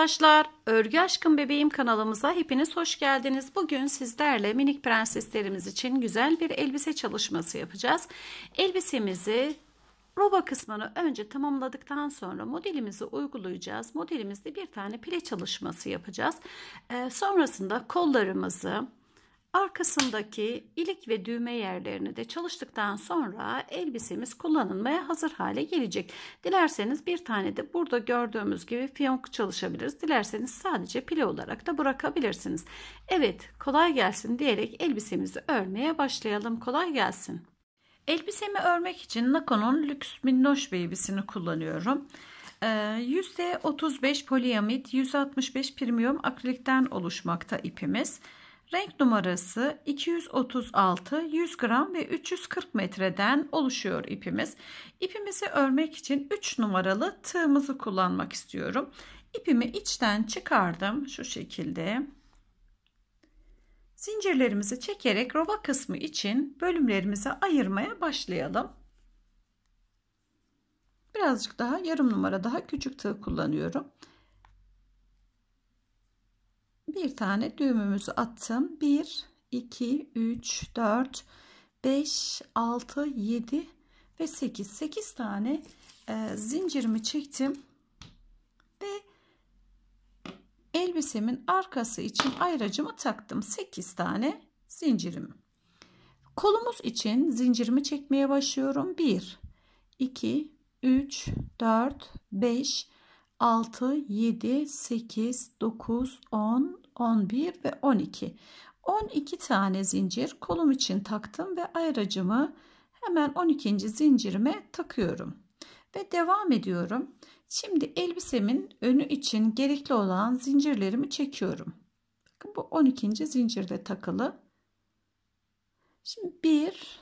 arkadaşlar. Örgü Aşkım Bebeğim kanalımıza hepiniz hoş geldiniz. Bugün sizlerle minik prenseslerimiz için güzel bir elbise çalışması yapacağız. Elbisemizi roba kısmını önce tamamladıktan sonra modelimizi uygulayacağız. Modelimizde bir tane pile çalışması yapacağız. Ee, sonrasında kollarımızı, Arkasındaki ilik ve düğme yerlerini de çalıştıktan sonra elbisemiz kullanılmaya hazır hale gelecek. Dilerseniz bir tane de burada gördüğümüz gibi fiyonk çalışabiliriz. Dilerseniz sadece pile olarak da bırakabilirsiniz. Evet kolay gelsin diyerek elbisemizi örmeye başlayalım. Kolay gelsin. Elbisemi örmek için Nakon'un Lüks Minnoş Baby'sini kullanıyorum. %35 ee, poliamid, %65 premium akrilikten oluşmakta ipimiz. Renk numarası 236, 100 gram ve 340 metreden oluşuyor ipimiz. İpimizi örmek için 3 numaralı tığımızı kullanmak istiyorum. İpimi içten çıkardım şu şekilde. Zincirlerimizi çekerek roba kısmı için bölümlerimizi ayırmaya başlayalım. Birazcık daha yarım numara daha küçük tığ kullanıyorum bir tane düğümümüzü attım. 1, 2, 3, 4, 5, 6, 7 ve 8. 8 tane e, zincirimi çektim. Ve elbisemin arkası için ayracımı taktım. 8 tane zincirim. Kolumuz için zincirimi çekmeye başlıyorum. 1, 2, 3, 4, 5, 6, 7, 8, 9, 10, 11 ve 12. 12 tane zincir kolum için taktım ve ayracımı hemen 12. zincirime takıyorum. Ve devam ediyorum. Şimdi elbisemin önü için gerekli olan zincirlerimi çekiyorum. Bakın bu 12. zincirde takılı. Şimdi 1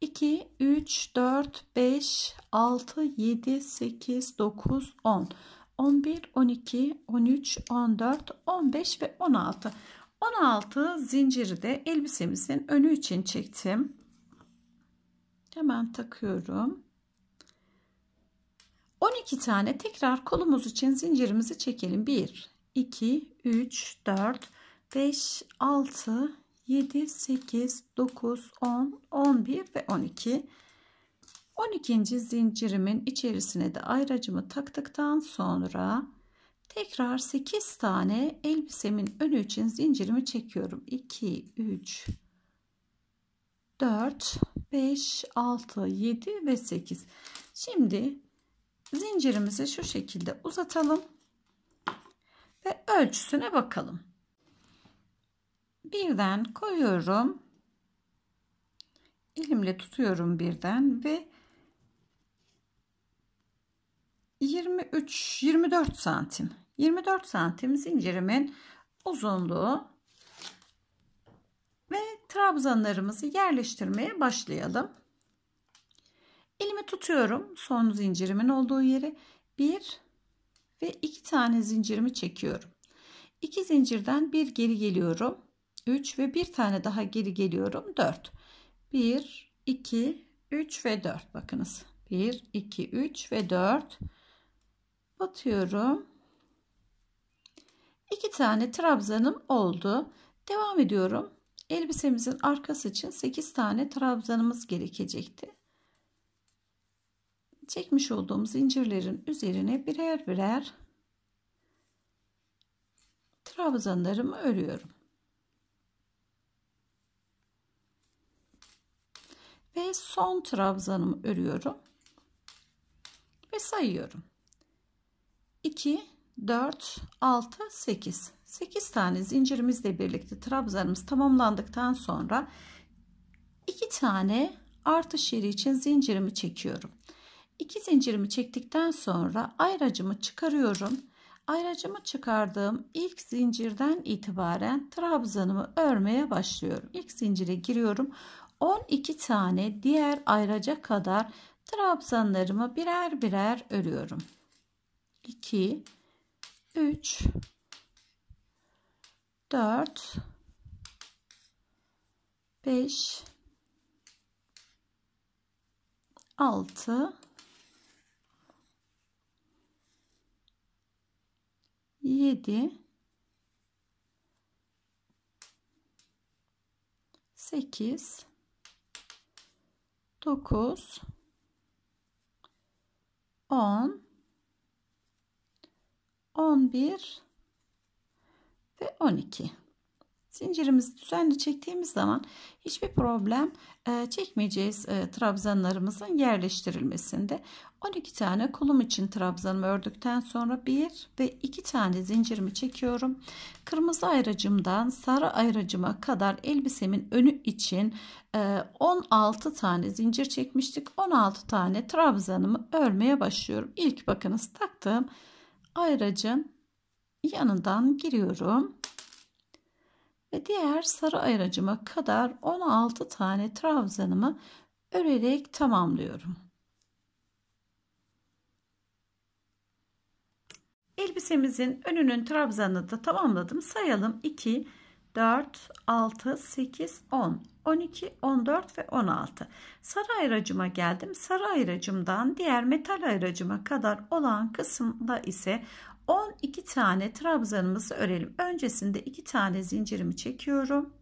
2 3 4 5 6 7 8 9 10 11, 12, 13, 14, 15 ve 16. 16 zinciri de elbisemizin önü için çektim. Hemen takıyorum. 12 tane tekrar kolumuz için zincirimizi çekelim. 1, 2, 3, 4, 5, 6, 7, 8, 9, 10, 11 ve 12. 12. zincirimin içerisine de ayracımı taktıktan sonra tekrar 8 tane elbisemin önü için zincirimi çekiyorum 2 3 4 5 6 7 ve 8 şimdi zincirimizi şu şekilde uzatalım ve ölçüsüne bakalım birden koyuyorum elimle tutuyorum birden ve 23 24 santim 24 santim zincirimin uzunluğu ve trabzanlarımızı yerleştirmeye başlayalım elimi tutuyorum son zincirimin olduğu yeri bir ve iki tane zincirimi çekiyorum iki zincirden bir geri geliyorum 3 ve bir tane daha geri geliyorum 4 1 2 3 ve 4 bakınız 1 2 3 ve 4 batıyorum. İki tane trabzanım oldu. Devam ediyorum. Elbisemizin arkası için 8 tane trabzanımız gerekecekti. Çekmiş olduğum zincirlerin üzerine birer birer trabzanlarımı örüyorum. Ve son trabzanımı örüyorum. Ve sayıyorum. 2, 4, 6, 8. 8 tane zincirimizle birlikte trabzanımız tamamlandıktan sonra 2 tane artış yeri için zincirimi çekiyorum. 2 zincirimi çektikten sonra ayracımı çıkarıyorum. Ayracımı çıkardığım ilk zincirden itibaren trabzanımı örmeye başlıyorum. İlk zincire giriyorum. 12 tane diğer ayraca kadar trabzanlarımı birer birer örüyorum. 2 3 4 5 6 7 8 9 10 11 ve 12 zincirimizi düzenli çektiğimiz zaman hiçbir problem e, çekmeyeceğiz e, trabzanlarımızın yerleştirilmesinde 12 tane kolum için trabzanımı ördükten sonra 1 ve 2 tane zincirimi çekiyorum kırmızı ayracımdan sarı ayracıma kadar elbisemin önü için 16 e, tane zincir çekmiştik 16 tane trabzanımı örmeye başlıyorum ilk bakınız taktığım ayracın yanından giriyorum. Ve diğer sarı ayracıma kadar 16 tane trabzanımı örerek tamamlıyorum. Elbisemizin önünün trabzanını da tamamladım. Sayalım 2, 4, 6, 8, 10, 12, 14 ve 16. Sarı ayracıma geldim. Sarı ayracımdan diğer metal ayracıma kadar olan kısımda ise 12 tane trabzanımızı örelim. Öncesinde 2 tane zincirimi çekiyorum.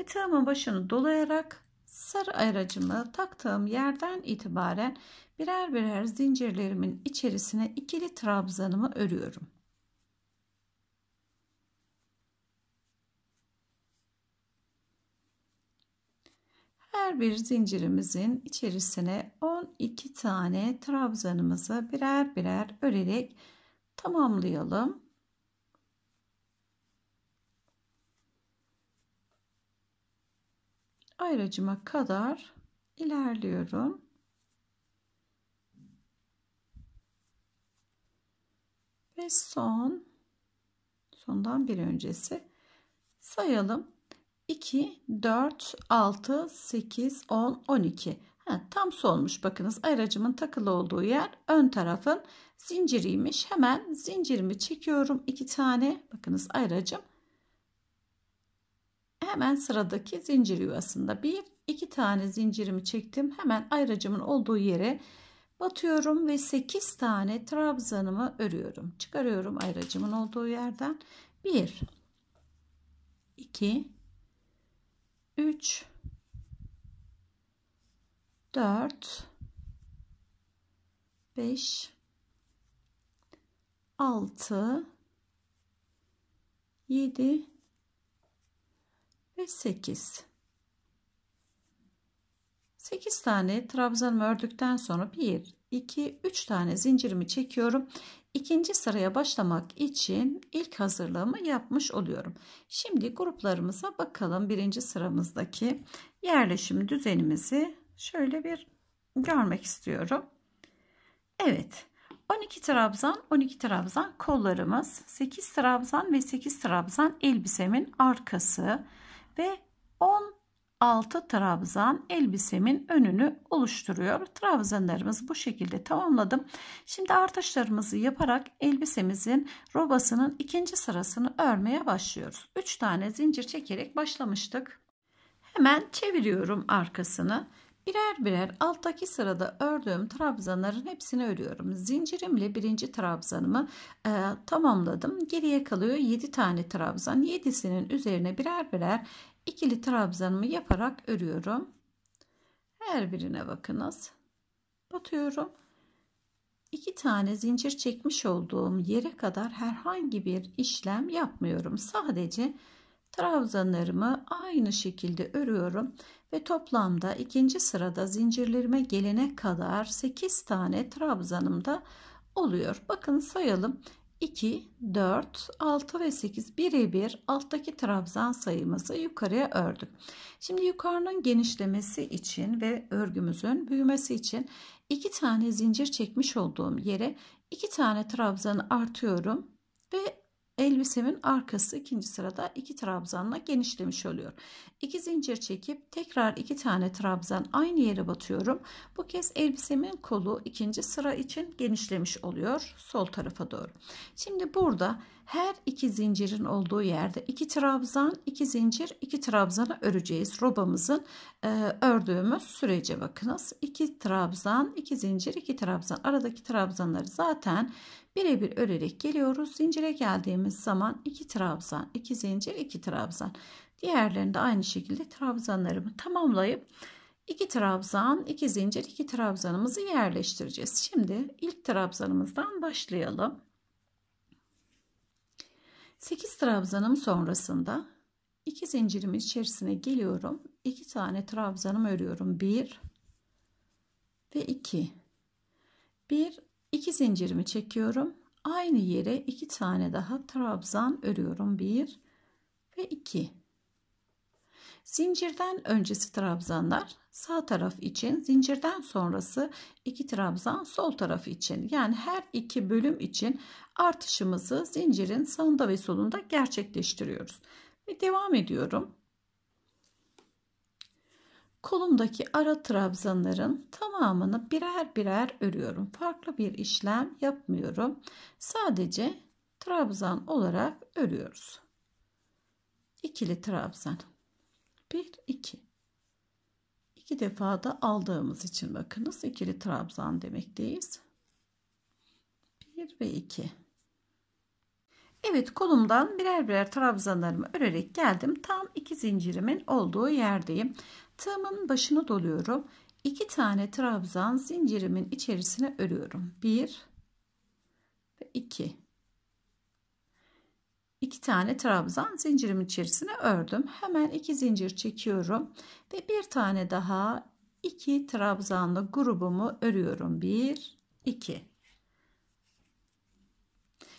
Ve tığımın başını dolayarak sarı ayracımı taktığım yerden itibaren birer birer zincirlerimin içerisine ikili trabzanımı örüyorum. her bir zincirimizin içerisine 12 tane trabzanımızı birer birer örerek tamamlayalım. ayracıma kadar ilerliyorum. Ve son sondan bir öncesi sayalım. 2, 4, 6, 8, 10, 12. Ha, tam solmuş bakınız aracımın takılı olduğu yer ön tarafın zinciriymiş. Hemen zincirimi çekiyorum iki tane. Bakınız aracım hemen sıradaki zincir yuvasında bir iki tane zincirimi çektim. Hemen ayracımın olduğu yere batıyorum ve 8 tane trabzanımı örüyorum. Çıkarıyorum ayracımın olduğu yerden. 1 2 3 4 5 6 7 ve 8 8 tane trabzanımı ördükten sonra 1 2 3 tane zincirimi çekiyorum İkinci sıraya başlamak için ilk hazırlığımı yapmış oluyorum. Şimdi gruplarımıza bakalım. Birinci sıramızdaki yerleşim düzenimizi şöyle bir görmek istiyorum. Evet. 12 trabzan 12 trabzan kollarımız 8 trabzan ve 8 trabzan elbisemin arkası ve 10 altı trabzan elbisemin önünü oluşturuyor. Trabzanlarımızı bu şekilde tamamladım. Şimdi artışlarımızı yaparak elbisemizin robasının ikinci sırasını örmeye başlıyoruz. 3 tane zincir çekerek başlamıştık. Hemen çeviriyorum arkasını. Birer birer alttaki sırada ördüğüm trabzanların hepsini örüyorum. Zincirimle birinci trabzanımı e, tamamladım. Geriye kalıyor 7 tane trabzan. 7'sinin üzerine birer birer ikili trabzanımı yaparak örüyorum. Her birine bakınız. Batıyorum. İki tane zincir çekmiş olduğum yere kadar herhangi bir işlem yapmıyorum. Sadece trabzanlarımı aynı şekilde örüyorum ve toplamda ikinci sırada zincirlerime gelene kadar 8 tane trabzanım da oluyor. Bakın sayalım. 2, 4, 6 ve 8 birebir alttaki trabzan sayımızı yukarıya ördük. Şimdi yukarının genişlemesi için ve örgümüzün büyümesi için 2 tane zincir çekmiş olduğum yere 2 tane trabzanı artıyorum ve elbisemin arkası ikinci sırada iki trabzanla genişlemiş oluyor. İki zincir çekip tekrar iki tane trabzan aynı yere batıyorum. Bu kez elbisemin kolu ikinci sıra için genişlemiş oluyor sol tarafa doğru. Şimdi burada her iki zincirin olduğu yerde iki trabzan, iki zincir, iki trabzana öreceğiz. Robamızın e, ördüğümüz sürece bakınız. iki trabzan, iki zincir, iki trabzan. Aradaki trabzanları zaten birebir örerek geliyoruz. Zincire geldiğimiz zaman 2 trabzan, 2 zincir, 2 trabzan. Diğerlerinde aynı şekilde trabzanlarımı tamamlayıp 2 trabzan, 2 zincir, 2 trabzanımızı yerleştireceğiz. Şimdi ilk trabzanımızdan başlayalım. 8 trabzanım sonrasında 2 zincirimin içerisine geliyorum. 2 tane trabzanım örüyorum. 1 ve 2. 1 2 zincirimi çekiyorum. Aynı yere iki tane daha trabzan örüyorum. 1 ve 2. Zincirden öncesi trabzanlar sağ taraf için, zincirden sonrası iki trabzan sol taraf için. Yani her iki bölüm için artışımızı zincirin sağında ve solunda gerçekleştiriyoruz. Ve devam ediyorum kolumdaki ara trabzanların tamamını birer birer örüyorum. Farklı bir işlem yapmıyorum. Sadece trabzan olarak örüyoruz. İkili trabzan. 1 2 İki defa da aldığımız için bakınız ikili trabzan demekteyiz. 1 ve 2. Evet kolumdan birer birer trabzanlarımı örerek geldim. Tam iki zincirimin olduğu yerdeyim. Tığımın başını doluyorum. 2 tane trabzan zincirimin içerisine örüyorum. 1 ve 2. 2 tane trabzan zincirimin içerisine ördüm. Hemen 2 zincir çekiyorum ve bir tane daha 2 trabzanlı grubumu örüyorum. 1 2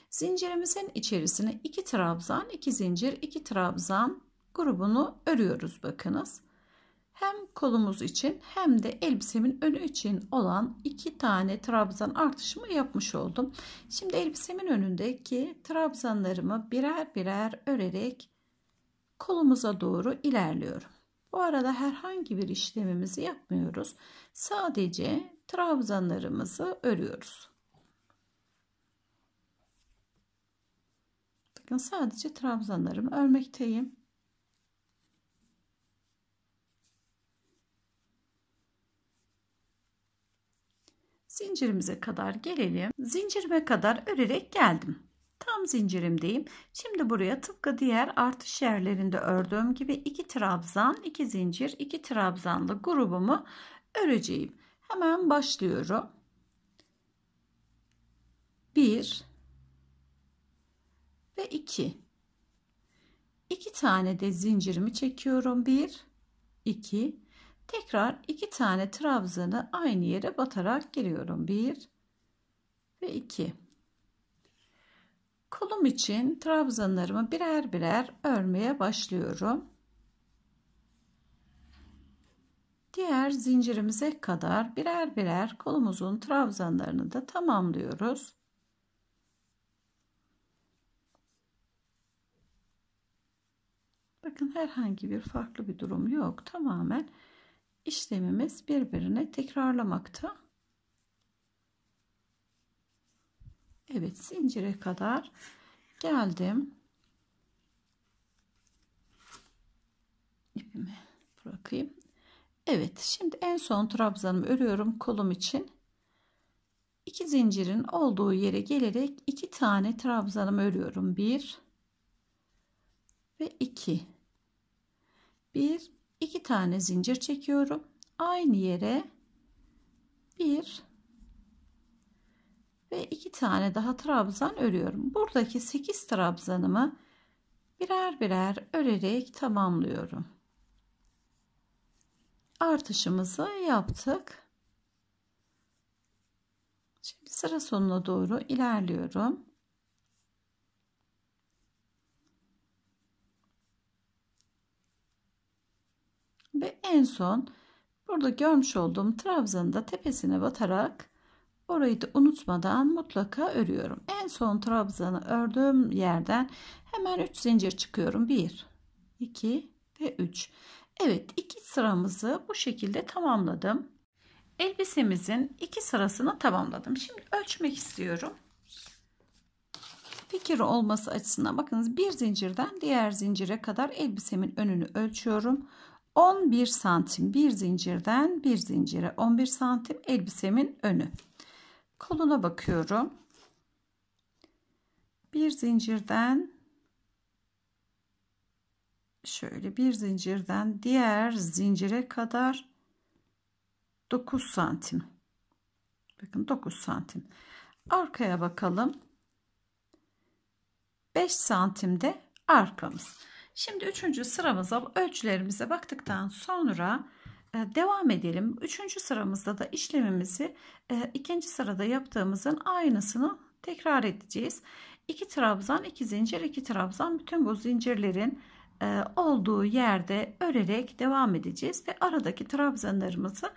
Zincirimizin içerisine 2 trabzan, 2 zincir, 2 trabzan grubunu örüyoruz bakınız hem kolumuz için hem de elbisemin önü için olan iki tane trabzan artışımı yapmış oldum. Şimdi elbisemin önündeki trabzanlarımı birer birer örerek kolumuza doğru ilerliyorum. Bu arada herhangi bir işlemimizi yapmıyoruz. Sadece trabzanlarımızı örüyoruz. Bakın sadece trabzanlarımı örmekteyim. zincirimize kadar gelelim. Zincirime kadar örerek geldim. Tam zincirimdeyim. Şimdi buraya tıpkı diğer artış yerlerinde ördüğüm gibi iki trabzan, iki zincir, iki trabzanlı grubumu öreceğim. Hemen başlıyorum. 1 ve 2. 2 tane de zincirimi çekiyorum. 1 2 Tekrar iki tane trabzanı aynı yere batarak giriyorum. Bir ve iki. Kolum için trabzanlarımı birer birer örmeye başlıyorum. Diğer zincirimize kadar birer birer kolumuzun trabzanlarını da tamamlıyoruz. Bakın herhangi bir farklı bir durum yok. Tamamen işlemimiz birbirine tekrarlamakta. Evet zincire kadar geldim. İpimi bırakayım. Evet şimdi en son trabzanımı örüyorum kolum için. İki zincirin olduğu yere gelerek iki tane trabzanımı örüyorum. Bir ve iki. Bir 2 tane zincir çekiyorum. Aynı yere 1 ve 2 tane daha trabzan örüyorum. Buradaki 8 trabzanımı birer birer örerek tamamlıyorum. Artışımızı yaptık. Şimdi sıra sonuna doğru ilerliyorum. Ve en son burada görmüş olduğum trabzanın da tepesine batarak orayı da unutmadan mutlaka örüyorum. En son trabzanı ördüğüm yerden hemen 3 zincir çıkıyorum. 1, 2 ve 3. Evet iki sıramızı bu şekilde tamamladım. Elbisemizin iki sırasını tamamladım. Şimdi ölçmek istiyorum. Fikir olması açısından bakınız bir zincirden diğer zincire kadar elbisemin önünü ölçüyorum. 11 santim bir zincirden bir zincire 11 santim elbisemin önü koluna bakıyorum bir zincirden şöyle bir zincirden diğer zincire kadar 9 santim bakın 9 santim arkaya bakalım 5 santimde arkamız Şimdi üçüncü sıramıza ölçülerimize baktıktan sonra e, devam edelim. Üçüncü sıramızda da işlemimizi e, ikinci sırada yaptığımızın aynısını tekrar edeceğiz. İki trabzan iki zincir iki trabzan bütün bu zincirlerin e, olduğu yerde örerek devam edeceğiz ve aradaki trabzanlarımızı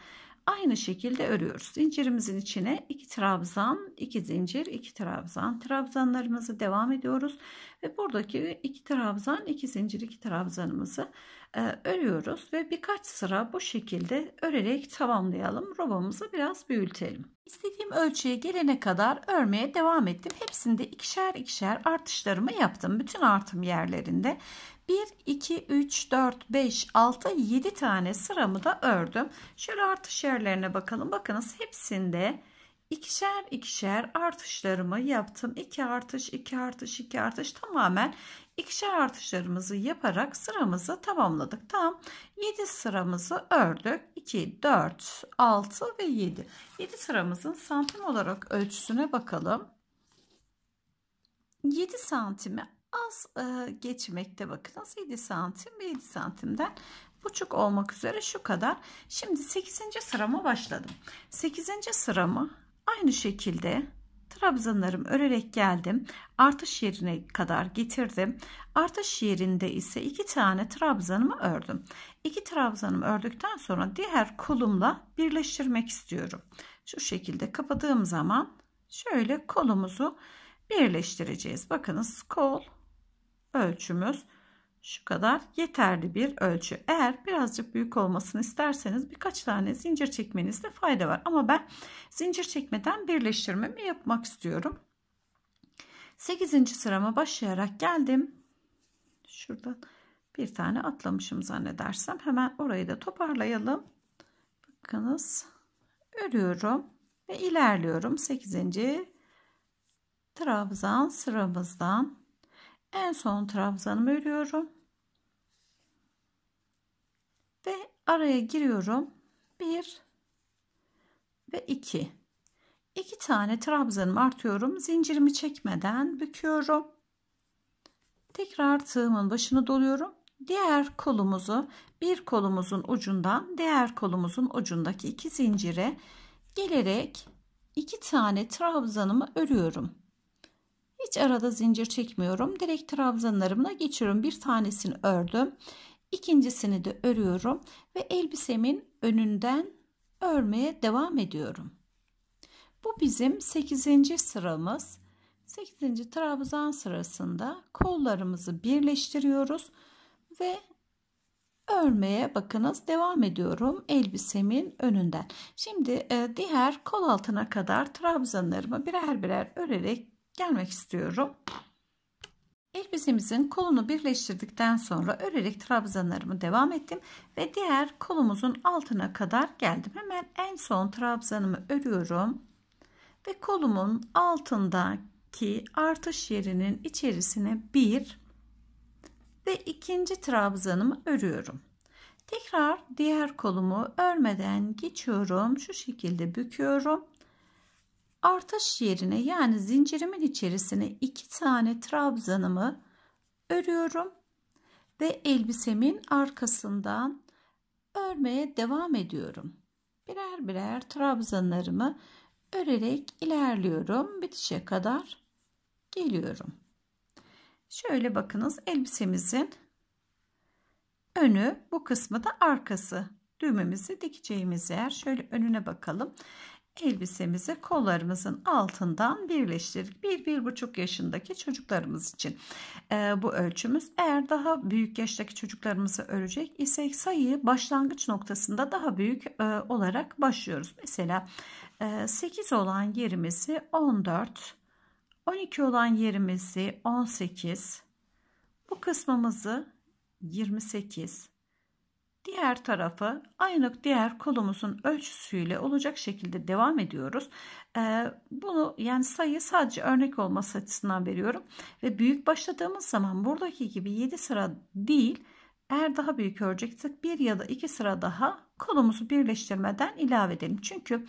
Aynı şekilde örüyoruz. Zincirimizin içine 2 trabzan, 2 zincir, 2 trabzan trabzanlarımızı devam ediyoruz. Ve buradaki 2 trabzan, 2 zincir, 2 trabzanımızı e, örüyoruz. Ve birkaç sıra bu şekilde örerek tamamlayalım. Robamızı biraz büyütelim. İstediğim ölçüye gelene kadar örmeye devam ettim. Hepsinde ikişer ikişer artışlarımı yaptım. Bütün artım yerlerinde 1, 2, 3, 4, 5, 6, 7 tane sıramı da ördüm. Şöyle artış yerlerine bakalım. Bakınız hepsinde ikişer ikişer artışlarımı yaptım. 2 artış, 2 artış, 2 artış tamamen ikişer artışlarımızı yaparak sıramızı tamamladık. Tam 7 sıramızı ördük. 2, 4, 6 ve 7. 7 sıramızın santim olarak ölçüsüne bakalım. 7 santime az e, geçmekte bakınız 7 santim 7 santimden buçuk olmak üzere şu kadar şimdi 8. sırama başladım 8. sıramı aynı şekilde trabzanlarımı örerek geldim artış yerine kadar getirdim artış yerinde ise iki tane trabzanımı ördüm iki trabzanımı ördükten sonra diğer kolumla birleştirmek istiyorum şu şekilde kapadığım zaman şöyle kolumuzu birleştireceğiz bakınız kol ölçümüz şu kadar yeterli bir ölçü. Eğer birazcık büyük olmasını isterseniz birkaç tane zincir çekmenizde fayda var. Ama ben zincir çekmeden birleştirmemi yapmak istiyorum. 8. sırama başlayarak geldim. Şuradan bir tane atlamışım zannedersem. Hemen orayı da toparlayalım. Bakınız örüyorum ve ilerliyorum. 8. trabzan sıramızdan en son trabzanımı örüyorum ve araya giriyorum 1 ve 2 2 tane trabzanımı artıyorum zincirimi çekmeden büküyorum tekrar tığımın başını doluyorum diğer kolumuzu bir kolumuzun ucundan diğer kolumuzun ucundaki iki zincire gelerek iki tane trabzanımı örüyorum hiç arada zincir çekmiyorum. Direkt trabzanlarımla geçiyorum. Bir tanesini ördüm. İkincisini de örüyorum ve elbisemin önünden örmeye devam ediyorum. Bu bizim 8. sıramız. 8. trabzan sırasında kollarımızı birleştiriyoruz ve örmeye bakınız devam ediyorum elbisemin önünden. Şimdi e, diğer kol altına kadar trabzanlarımı birer birer örerek gelmek istiyorum. Elbisemizin kolunu birleştirdikten sonra örerek trabzanlarımı devam ettim ve diğer kolumuzun altına kadar geldim. Hemen en son trabzanımı örüyorum ve kolumun altındaki artış yerinin içerisine bir ve ikinci trabzanımı örüyorum. Tekrar diğer kolumu örmeden geçiyorum. Şu şekilde büküyorum artış yerine yani zincirimin içerisine iki tane trabzanımı örüyorum ve elbisemin arkasından örmeye devam ediyorum. Birer birer trabzanlarımı örerek ilerliyorum. Bitişe kadar geliyorum. Şöyle bakınız elbisemizin önü bu kısmı da arkası. Düğmemizi dikeceğimiz yer. Şöyle önüne bakalım elbisemizi kollarımızın altından birleştirdik. 1-1,5 bir, bir yaşındaki çocuklarımız için e, bu ölçümüz. Eğer daha büyük yaştaki çocuklarımızı örecek isek sayıyı başlangıç noktasında daha büyük e, olarak başlıyoruz. Mesela e, 8 olan yerimizi 14, 12 olan yerimizi 18, bu kısmımızı 28, Diğer tarafı aynı diğer kolumuzun ölçüsüyle olacak şekilde devam ediyoruz. Ee, bunu yani sayı sadece örnek olması açısından veriyorum. Ve büyük başladığımız zaman buradaki gibi 7 sıra değil eğer daha büyük öreceksek bir ya da iki sıra daha kolumuzu birleştirmeden ilave edelim. Çünkü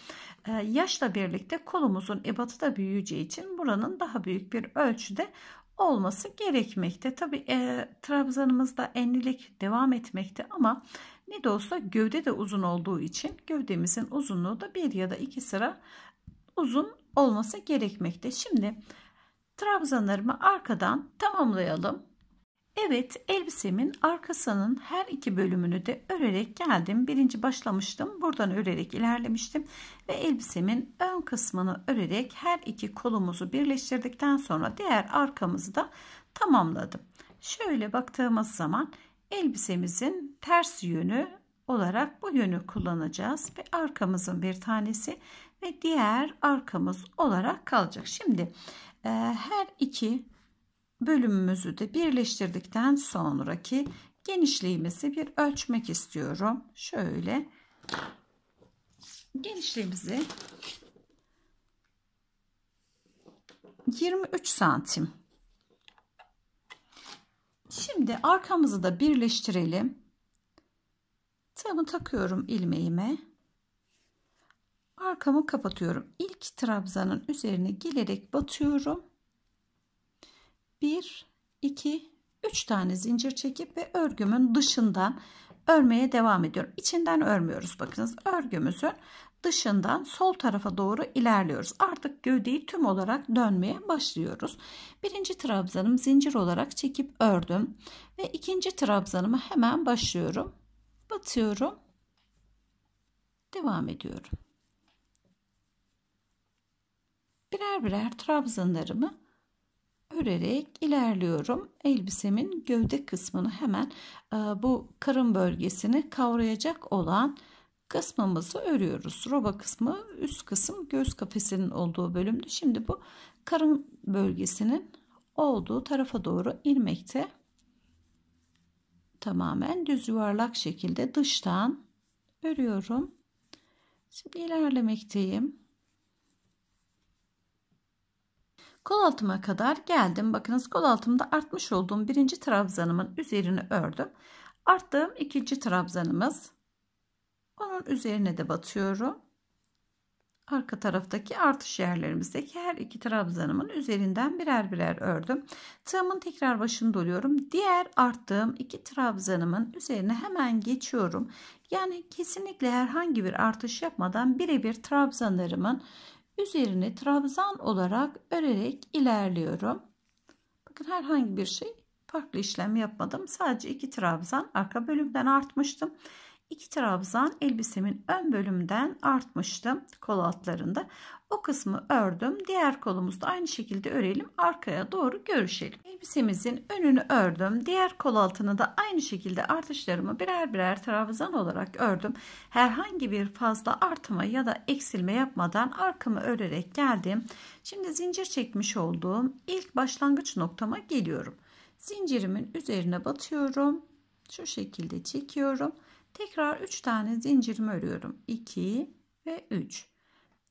e, yaşla birlikte kolumuzun ebatı da büyüyeceği için buranın daha büyük bir ölçüde olması gerekmekte. Tabi e, trabzanımızda enlilik devam etmekte ama ne de olsa gövde de uzun olduğu için gövdemizin uzunluğu da bir ya da iki sıra uzun olması gerekmekte. Şimdi trabzanlarımı arkadan tamamlayalım. Evet elbisemin arkasının her iki bölümünü de örerek geldim. Birinci başlamıştım. Buradan örerek ilerlemiştim. Ve elbisemin ön kısmını örerek her iki kolumuzu birleştirdikten sonra diğer arkamızı da tamamladım. Şöyle baktığımız zaman elbisemizin ters yönü olarak bu yönü kullanacağız. Ve arkamızın bir tanesi ve diğer arkamız olarak kalacak. Şimdi e, her iki bölümümüzü de birleştirdikten sonraki genişliğimizi bir ölçmek istiyorum. Şöyle genişliğimizi 23 santim. Şimdi arkamızı da birleştirelim. Tığımı takıyorum ilmeğime. Arkamı kapatıyorum. İlk trabzanın üzerine gelerek batıyorum 1 2 3 tane zincir çekip ve örgümün dışından örmeye devam ediyorum. İçinden örmüyoruz bakınız. Örgümüzün dışından sol tarafa doğru ilerliyoruz. Artık gövdeyi tüm olarak dönmeye başlıyoruz. Birinci trabzanım zincir olarak çekip ördüm ve ikinci trabzanımı hemen başlıyorum. Batıyorum. Devam ediyorum. Birer birer trabzanlarımı örerek ilerliyorum. Elbisemin gövde kısmını hemen e, bu karın bölgesini kavrayacak olan kısmımızı örüyoruz. Roba kısmı üst kısım göz kafesinin olduğu bölümde. Şimdi bu karın bölgesinin olduğu tarafa doğru ilmekte. Tamamen düz yuvarlak şekilde dıştan örüyorum. Şimdi ilerlemekteyim. Kol altıma kadar geldim. Bakınız kol altımda artmış olduğum birinci trabzanımın üzerine ördüm. Arttığım ikinci trabzanımız. Onun üzerine de batıyorum. Arka taraftaki artış yerlerimizdeki her iki trabzanımın üzerinden birer birer ördüm. Tığımın tekrar başını doluyorum. Diğer arttığım iki trabzanımın üzerine hemen geçiyorum. Yani kesinlikle herhangi bir artış yapmadan birebir trabzanlarımın üzerine trabzan olarak örerek ilerliyorum. Bakın herhangi bir şey farklı işlem yapmadım. Sadece iki trabzan arka bölümden artmıştım iki trabzan elbisemin ön bölümden artmıştım kol altlarında. O kısmı ördüm. Diğer kolumuzda aynı şekilde örelim. Arkaya doğru görüşelim. Elbisemizin önünü ördüm. Diğer kol altını da aynı şekilde artışlarımı birer birer trabzan olarak ördüm. Herhangi bir fazla artma ya da eksilme yapmadan arkamı örerek geldim. Şimdi zincir çekmiş olduğum ilk başlangıç noktama geliyorum. Zincirimin üzerine batıyorum. Şu şekilde çekiyorum Tekrar 3 tane zincirimi örüyorum. 2 ve 3.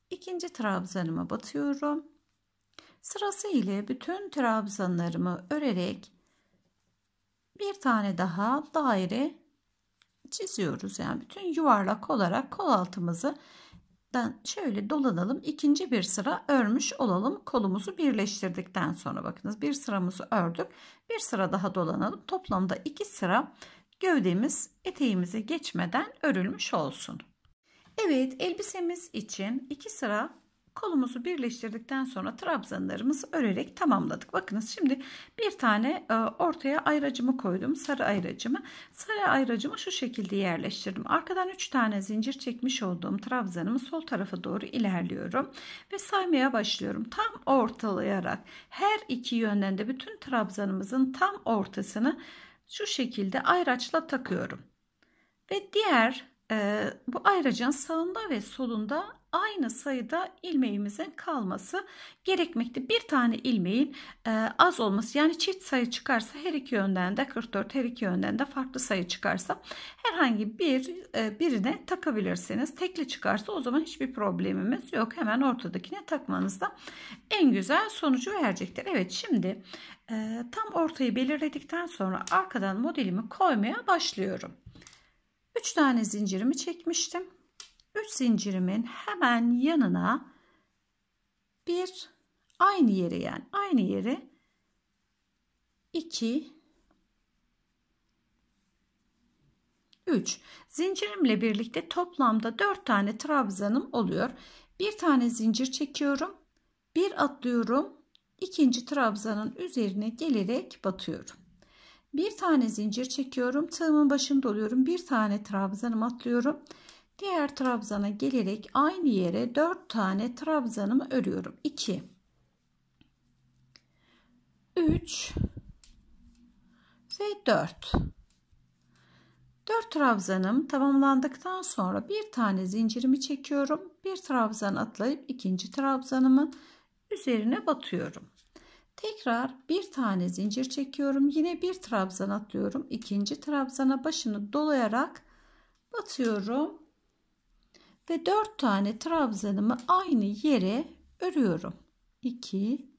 İkinci trabzanıma batıyorum. Sırası ile bütün trabzanlarımı örerek bir tane daha daire çiziyoruz. Yani bütün yuvarlak olarak kol altımızı şöyle dolanalım. İkinci bir sıra örmüş olalım. Kolumuzu birleştirdikten sonra bakınız bir sıramızı ördük. Bir sıra daha dolanalım. Toplamda iki sıra Gövdemiz eteğimize geçmeden örülmüş olsun. Evet elbisemiz için iki sıra kolumuzu birleştirdikten sonra trabzanlarımızı örerek tamamladık. Bakınız şimdi bir tane e, ortaya ayracımı koydum. Sarı ayracımı. Sarı ayracımı şu şekilde yerleştirdim. Arkadan 3 tane zincir çekmiş olduğum trabzanımı sol tarafa doğru ilerliyorum. Ve saymaya başlıyorum. Tam ortalayarak her iki yönden de bütün trabzanımızın tam ortasını şu şekilde ayraçla takıyorum. Ve diğer ee, bu ayracın sağında ve solunda aynı sayıda ilmeğimizin kalması gerekmekte. Bir tane ilmeğin e, az olması yani çift sayı çıkarsa her iki yönden de 44 her iki yönden de farklı sayı çıkarsa herhangi bir e, birine takabilirsiniz. Tekli çıkarsa o zaman hiçbir problemimiz yok. Hemen ortadakine takmanız da en güzel sonucu verecektir. Evet şimdi e, tam ortayı belirledikten sonra arkadan modelimi koymaya başlıyorum. 3 tane zincirimi çekmiştim. 3 zincirimin hemen yanına bir aynı yere yani aynı yere 2 3 zincirimle birlikte toplamda 4 tane trabzanım oluyor. Bir tane zincir çekiyorum. Bir atlıyorum. ikinci trabzanın üzerine gelerek batıyorum bir tane zincir çekiyorum tığımın başını doluyorum bir tane trabzanım atlıyorum diğer trabzana gelerek aynı yere 4 tane trabzanımı örüyorum 2 3 ve 4 4 trabzanım tamamlandıktan sonra bir tane zincirimi çekiyorum bir trabzan atlayıp ikinci trabzanımın üzerine batıyorum Tekrar bir tane zincir çekiyorum. Yine bir trabzan atlıyorum. İkinci trabzana başını dolayarak batıyorum. Ve dört tane trabzanımı aynı yere örüyorum. 2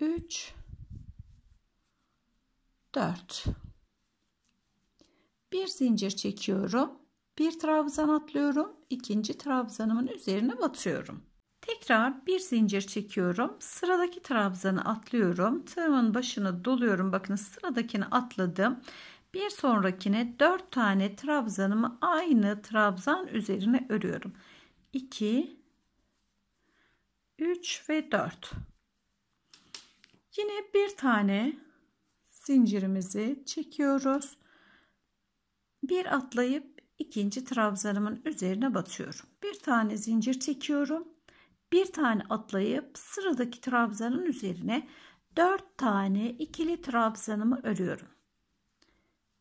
3 4 bir zincir çekiyorum. Bir trabzan atlıyorum. ikinci trabzanımın üzerine batıyorum. Tekrar bir zincir çekiyorum. Sıradaki trabzanı atlıyorum. Tığımın başını doluyorum. Bakın sıradakini atladım. Bir sonrakine 4 tane trabzanımı aynı trabzan üzerine örüyorum. 2 3 ve 4. Yine bir tane zincirimizi çekiyoruz. Bir atlayıp ikinci trabzanımın üzerine batıyorum. Bir tane zincir çekiyorum bir tane atlayıp sıradaki trabzanın üzerine 4 tane ikili trabzanımı örüyorum.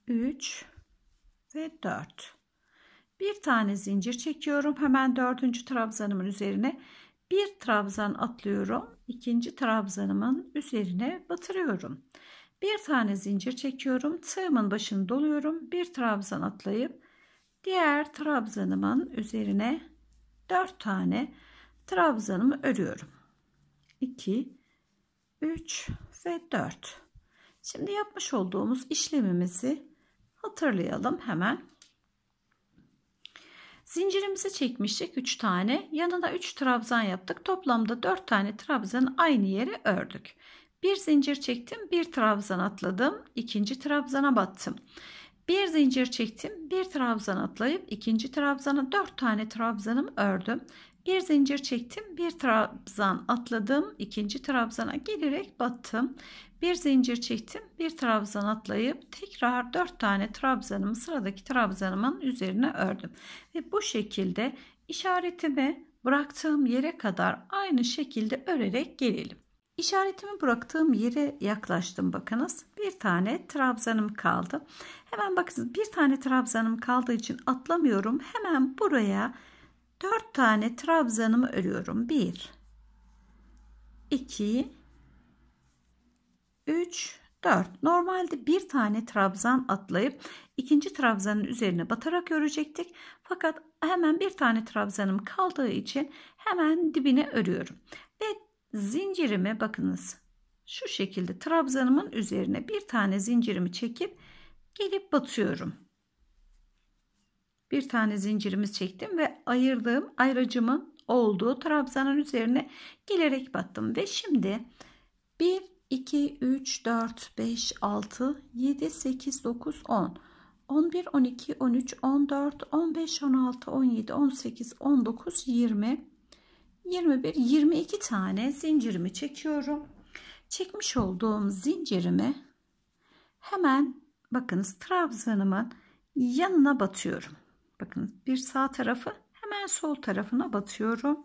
3 ve 4. Bir tane zincir çekiyorum. Hemen dördüncü trabzanımın üzerine bir trabzan atlıyorum. ikinci trabzanımın üzerine batırıyorum. Bir tane zincir çekiyorum. Tığımın başını doluyorum. Bir trabzan atlayıp diğer trabzanımın üzerine 4 tane trabzanımı örüyorum. 2 3 ve 4. Şimdi yapmış olduğumuz işlemimizi hatırlayalım hemen. Zincirimizi çekmiştik 3 tane. Yanına 3 trabzan yaptık. Toplamda 4 tane trabzanı aynı yere ördük. Bir zincir çektim, bir trabzan atladım, ikinci trabzana battım. Bir zincir çektim, bir trabzan atlayıp ikinci trabzana 4 tane trabzanım ördüm bir zincir çektim, bir trabzan atladım, ikinci trabzana gelerek battım. Bir zincir çektim, bir trabzan atlayıp tekrar 4 tane trabzanımı sıradaki trabzanımın üzerine ördüm. Ve bu şekilde işaretimi bıraktığım yere kadar aynı şekilde örerek gelelim. İşaretimi bıraktığım yere yaklaştım bakınız. Bir tane trabzanım kaldı. Hemen bakınız bir tane trabzanım kaldığı için atlamıyorum. Hemen buraya 4 tane trabzanımı örüyorum. 1 2 3 4 normalde bir tane trabzan atlayıp ikinci trabzanın üzerine batarak örecektik fakat hemen bir tane trabzanım kaldığı için hemen dibine örüyorum ve zincirimi bakınız şu şekilde trabzanımın üzerine bir tane zincirimi çekip gelip batıyorum bir tane zincirimiz çektim ve ayırdığım ayracımın olduğu trabzanın üzerine gelerek battım ve şimdi 1 2 3 4 5 6 7 8 9 10 11 12 13 14 15 16 17 18 19 20 21 22 tane zincirimi çekiyorum çekmiş olduğum zincirimi hemen bakınız trabzanımın yanına batıyorum Bakın bir sağ tarafı hemen sol tarafına batıyorum.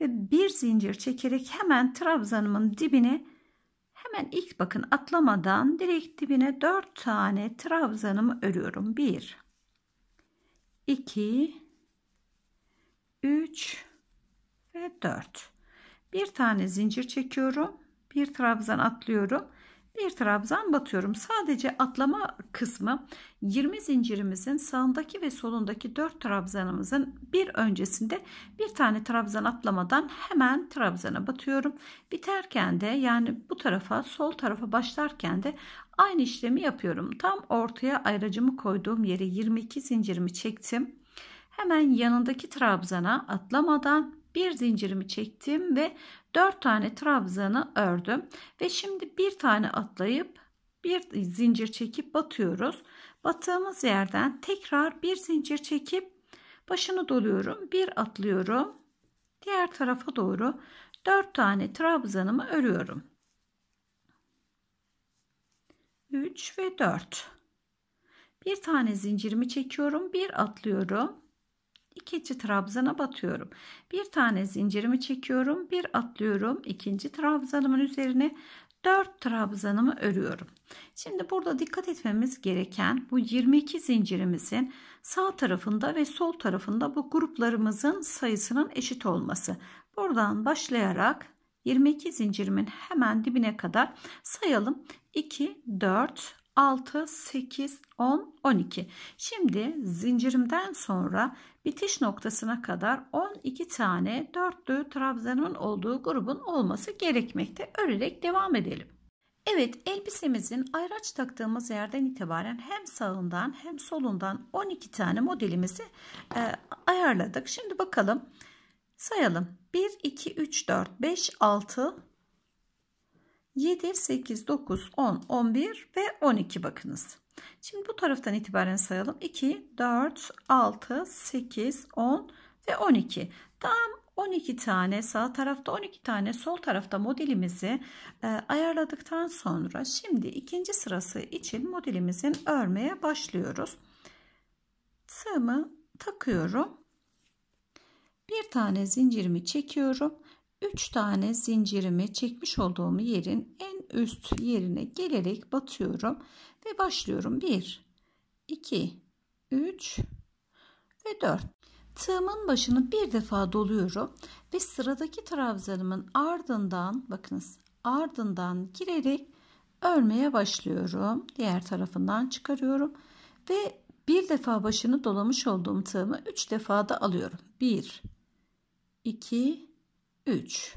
Ve bir zincir çekerek hemen trabzanımın dibine hemen ilk bakın atlamadan direkt dibine 4 tane trabzanımı örüyorum. 1 2 3 ve 4 bir tane zincir çekiyorum bir trabzan atlıyorum bir trabzan batıyorum. Sadece atlama kısmı 20 zincirimizin sağındaki ve solundaki 4 trabzanımızın bir öncesinde bir tane trabzan atlamadan hemen trabzana batıyorum. Biterken de yani bu tarafa sol tarafa başlarken de aynı işlemi yapıyorum. Tam ortaya ayracımı koyduğum yere 22 zincirimi çektim. Hemen yanındaki trabzana atlamadan bir zincirimi çektim ve 4 tane trabzanı ördüm ve şimdi bir tane atlayıp bir zincir çekip batıyoruz. Battığımız yerden tekrar bir zincir çekip başını doluyorum. Bir atlıyorum. Diğer tarafa doğru 4 tane trabzanımı örüyorum. 3 ve 4. Bir tane zincirimi çekiyorum. Bir atlıyorum. İkinci trabzana batıyorum. Bir tane zincirimi çekiyorum. Bir atlıyorum. ikinci trabzanımın üzerine 4 trabzanımı örüyorum. Şimdi burada dikkat etmemiz gereken bu 22 zincirimizin sağ tarafında ve sol tarafında bu gruplarımızın sayısının eşit olması. Buradan başlayarak 22 zincirimin hemen dibine kadar sayalım. 2, 4, 6, 8, 10, 12. Şimdi zincirimden sonra bitiş noktasına kadar 12 tane dörtlü trabzanın olduğu grubun olması gerekmekte. Örerek devam edelim. Evet elbisemizin ayraç taktığımız yerden itibaren hem sağından hem solundan 12 tane modelimizi e, ayarladık. Şimdi bakalım sayalım. 1, 2, 3, 4, 5, 6, 7, 8, 9, 10, 11 ve 12 bakınız. Şimdi bu taraftan itibaren sayalım. 2, 4, 6, 8, 10 ve 12. Tam 12 tane sağ tarafta 12 tane sol tarafta modelimizi e, ayarladıktan sonra şimdi ikinci sırası için modelimizin örmeye başlıyoruz. Sığımı takıyorum. Bir tane zincirimi çekiyorum. 3 tane zincirimi çekmiş olduğum yerin en üst yerine gelerek batıyorum ve başlıyorum. 1, 2, 3 ve 4. Tığımın başını bir defa doluyorum ve sıradaki trabzanımın ardından bakınız ardından girerek örmeye başlıyorum. Diğer tarafından çıkarıyorum ve bir defa başını dolamış olduğum tığımı 3 defa da alıyorum. 1 2 3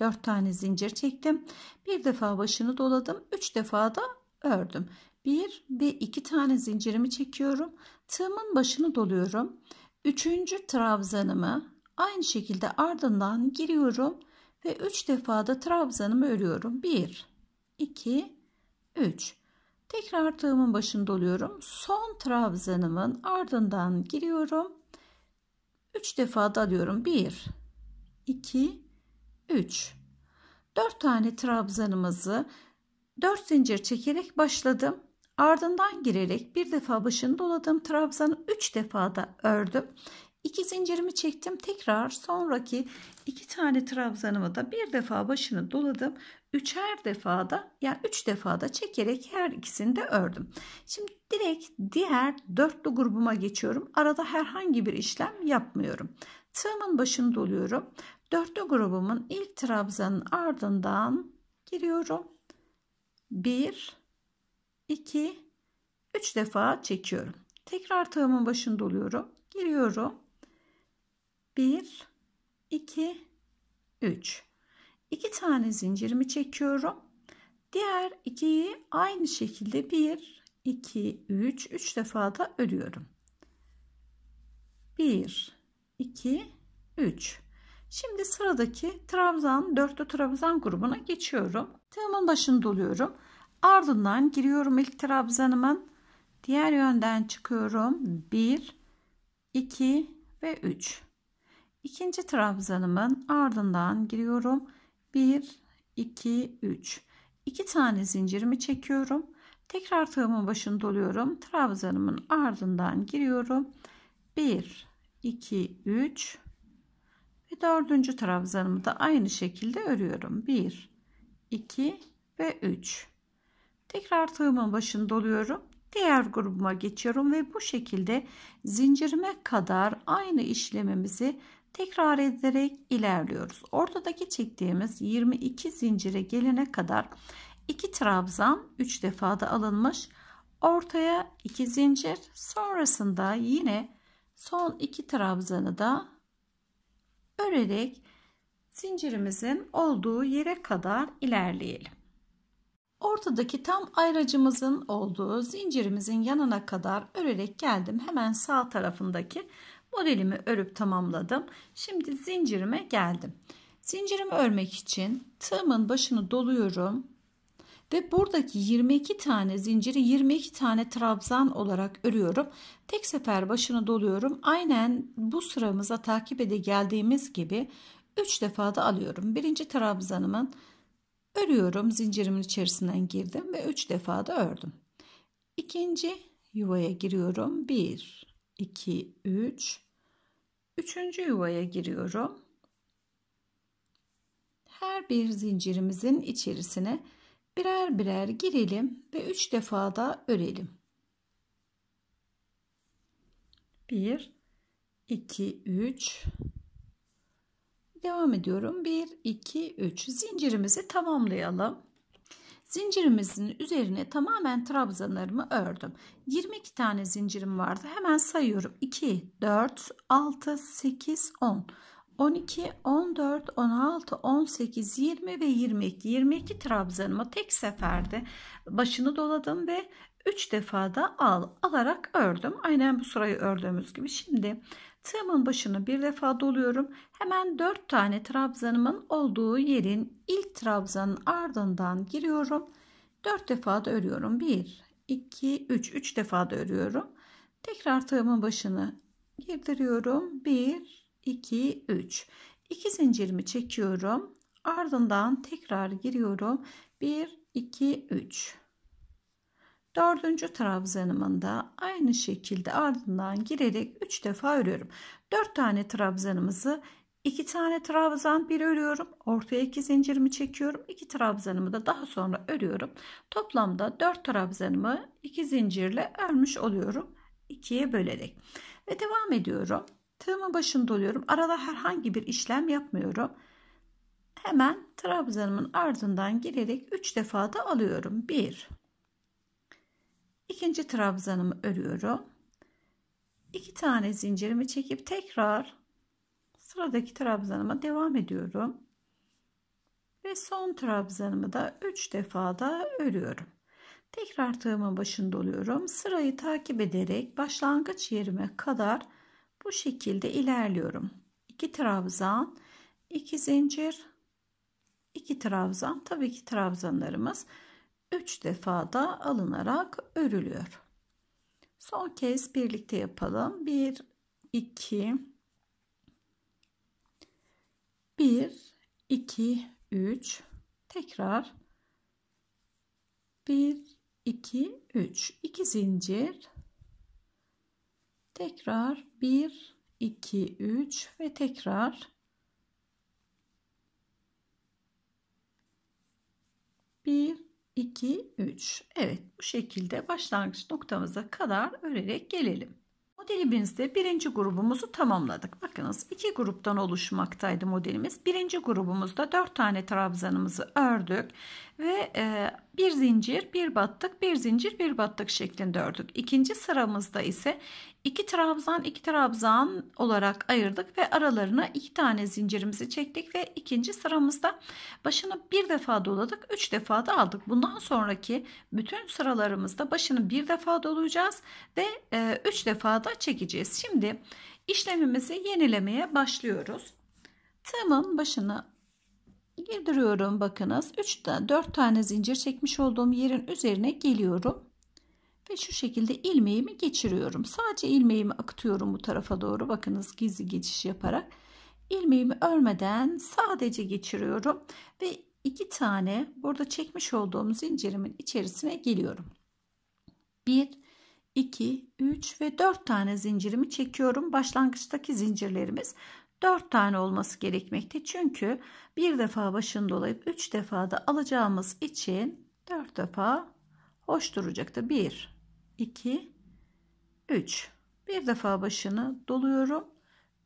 4 tane zincir çektim. Bir defa başını doladım. 3 defa da ördüm. 1 ve 2 tane zincirimi çekiyorum. Tığımın başını doluyorum. 3. trabzanımı aynı şekilde ardından giriyorum ve 3 defa da trabzanımı örüyorum. 1 2 3 Tekrar tığımın başını doluyorum. Son trabzanımın ardından giriyorum. 3 defa alıyorum. 1 2 3 4 tane trabzanımızı 4 zincir çekerek başladım. Ardından girerek bir defa başını doladım, trabzanı 3 defa da ördüm. 2 zincirimi çektim. Tekrar sonraki 2 tane trabzanımı da bir defa başını doladım. Üçer defada yani 3 defada çekerek her ikisini de ördüm. Şimdi direkt diğer dörtlü grubuma geçiyorum. Arada herhangi bir işlem yapmıyorum. Tığımın başını doluyorum. Dörtlü grubumun ilk trabzanın ardından giriyorum. 1 2, 3 defa çekiyorum. Tekrar tığımın başında oluyorum. Giriyorum. 1, 2, 3. 2 tane zincirimi çekiyorum. Diğer 2'yi aynı şekilde 1, 2, 3, 3 defa da örüyorum. 1, 2, 3. Şimdi sıradaki trabzan, dörtlü trabzan grubuna geçiyorum. Tığımın başını doluyorum. Ardından giriyorum ilk trabzanımın diğer yönden çıkıyorum. 1 2 ve 3. İkinci trabzanımın ardından giriyorum. 1 2 3. 2 tane zincirimi çekiyorum. Tekrar tığımın başını doluyorum. Trabzanımın ardından giriyorum. 1 2 3 ve dördüncü trabzanımı da aynı şekilde örüyorum. 1 2 ve 3. Tekrar tığımın başını doluyorum. Diğer grubuma geçiyorum ve bu şekilde zincirime kadar aynı işlemimizi tekrar ederek ilerliyoruz. Ortadaki çektiğimiz 22 zincire gelene kadar 2 trabzan 3 defada alınmış. Ortaya 2 zincir sonrasında yine son 2 trabzanı da örerek zincirimizin olduğu yere kadar ilerleyelim. Ortadaki tam ayracımızın olduğu zincirimizin yanına kadar örerek geldim. Hemen sağ tarafındaki modelimi örüp tamamladım. Şimdi zincirime geldim. Zincirimi örmek için tığımın başını doluyorum. Ve buradaki 22 tane zinciri 22 tane trabzan olarak örüyorum. Tek sefer başını doluyorum. Aynen bu sıramıza takip ede geldiğimiz gibi 3 defa da alıyorum. Birinci trabzanımın Örüyorum. Zincirimin içerisinden girdim ve 3 defa da ördüm. İkinci yuvaya giriyorum. 1, 2, 3. Üçüncü yuvaya giriyorum. Her bir zincirimizin içerisine birer birer girelim ve 3 defa da örelim. 1, 2, 3, Devam ediyorum. 1, 2, 3. Zincirimizi tamamlayalım. Zincirimizin üzerine tamamen trabzanlarımı ördüm. 22 tane zincirim vardı. Hemen sayıyorum. 2, 4, 6, 8, 10. 12, 14, 16, 18, 20 ve 22. 22 trabzanımı tek seferde başını doladım ve 3 defa da al alarak ördüm. Aynen bu sırayı ördüğümüz gibi. Şimdi Tığımın başını bir defa doluyorum. Hemen 4 tane trabzanımın olduğu yerin ilk trabzanın ardından giriyorum. 4 defa da örüyorum. 1, 2, 3. 3 defa da örüyorum. Tekrar tığımın başını girdiriyorum. 1, 2, 3. 2 zincirimi çekiyorum. Ardından tekrar giriyorum. 1, 2, 3. Dördüncü trabzanımında aynı şekilde ardından girerek üç defa örüyorum. Dört tane trabzanımızı iki tane trabzan bir örüyorum. Ortaya iki zincirimi çekiyorum. 2 trabzanımı da daha sonra örüyorum. Toplamda dört trabzanımı iki zincirle örmüş oluyorum. 2'ye bölerek. Ve devam ediyorum. Tığımın başında oluyorum. Arada herhangi bir işlem yapmıyorum. Hemen trabzanımın ardından girerek üç defa da alıyorum. Bir ikinci trabzanımı örüyorum. İki tane zincirimi çekip tekrar sıradaki trabzanıma devam ediyorum. Ve son trabzanımı da 3 defa da örüyorum. Tekrar tığımın başında oluyorum. Sırayı takip ederek başlangıç yerime kadar bu şekilde ilerliyorum. 2 trabzan, 2 zincir, 2 trabzan. Tabii ki trabzanlarımız 3 defa da alınarak örülüyor. Son kez birlikte yapalım. 1 2 1 2 3 tekrar 1 2 3 2 zincir tekrar 1 2 3 ve tekrar 1 2, 3. Evet bu şekilde başlangıç noktamıza kadar örerek gelelim. Modelimizde birinci grubumuzu tamamladık. Bakınız iki gruptan oluşmaktaydı modelimiz. Birinci grubumuzda dört tane trabzanımızı ördük ve e, bir zincir bir battık bir zincir bir battık şeklinde ördük. İkinci sıramızda ise iki trabzan iki trabzan olarak ayırdık ve aralarına iki tane zincirimizi çektik ve ikinci sıramızda başını bir defa doladık üç defa da aldık. Bundan sonraki bütün sıralarımızda başını bir defa dolayacağız ve e, üç defa da çekeceğiz. Şimdi işlemimizi yenilemeye başlıyoruz. Tığımın başını İrdiriyorum bakınız. 3 4 tane zincir çekmiş olduğum yerin üzerine geliyorum. Ve şu şekilde ilmeğimi geçiriyorum. Sadece ilmeğimi akıtıyorum bu tarafa doğru. Bakınız gizli geçiş yaparak. ilmeğimi örmeden sadece geçiriyorum. Ve iki tane burada çekmiş olduğum zincirimin içerisine geliyorum. 1 2, 3 ve 4 tane zincirimi çekiyorum. Başlangıçtaki zincirlerimiz 4 tane olması gerekmekte. Çünkü bir defa başını dolayıp 3 defa da alacağımız için 4 defa hoş duracaktır. 1, 2, 3. Bir defa başını doluyorum.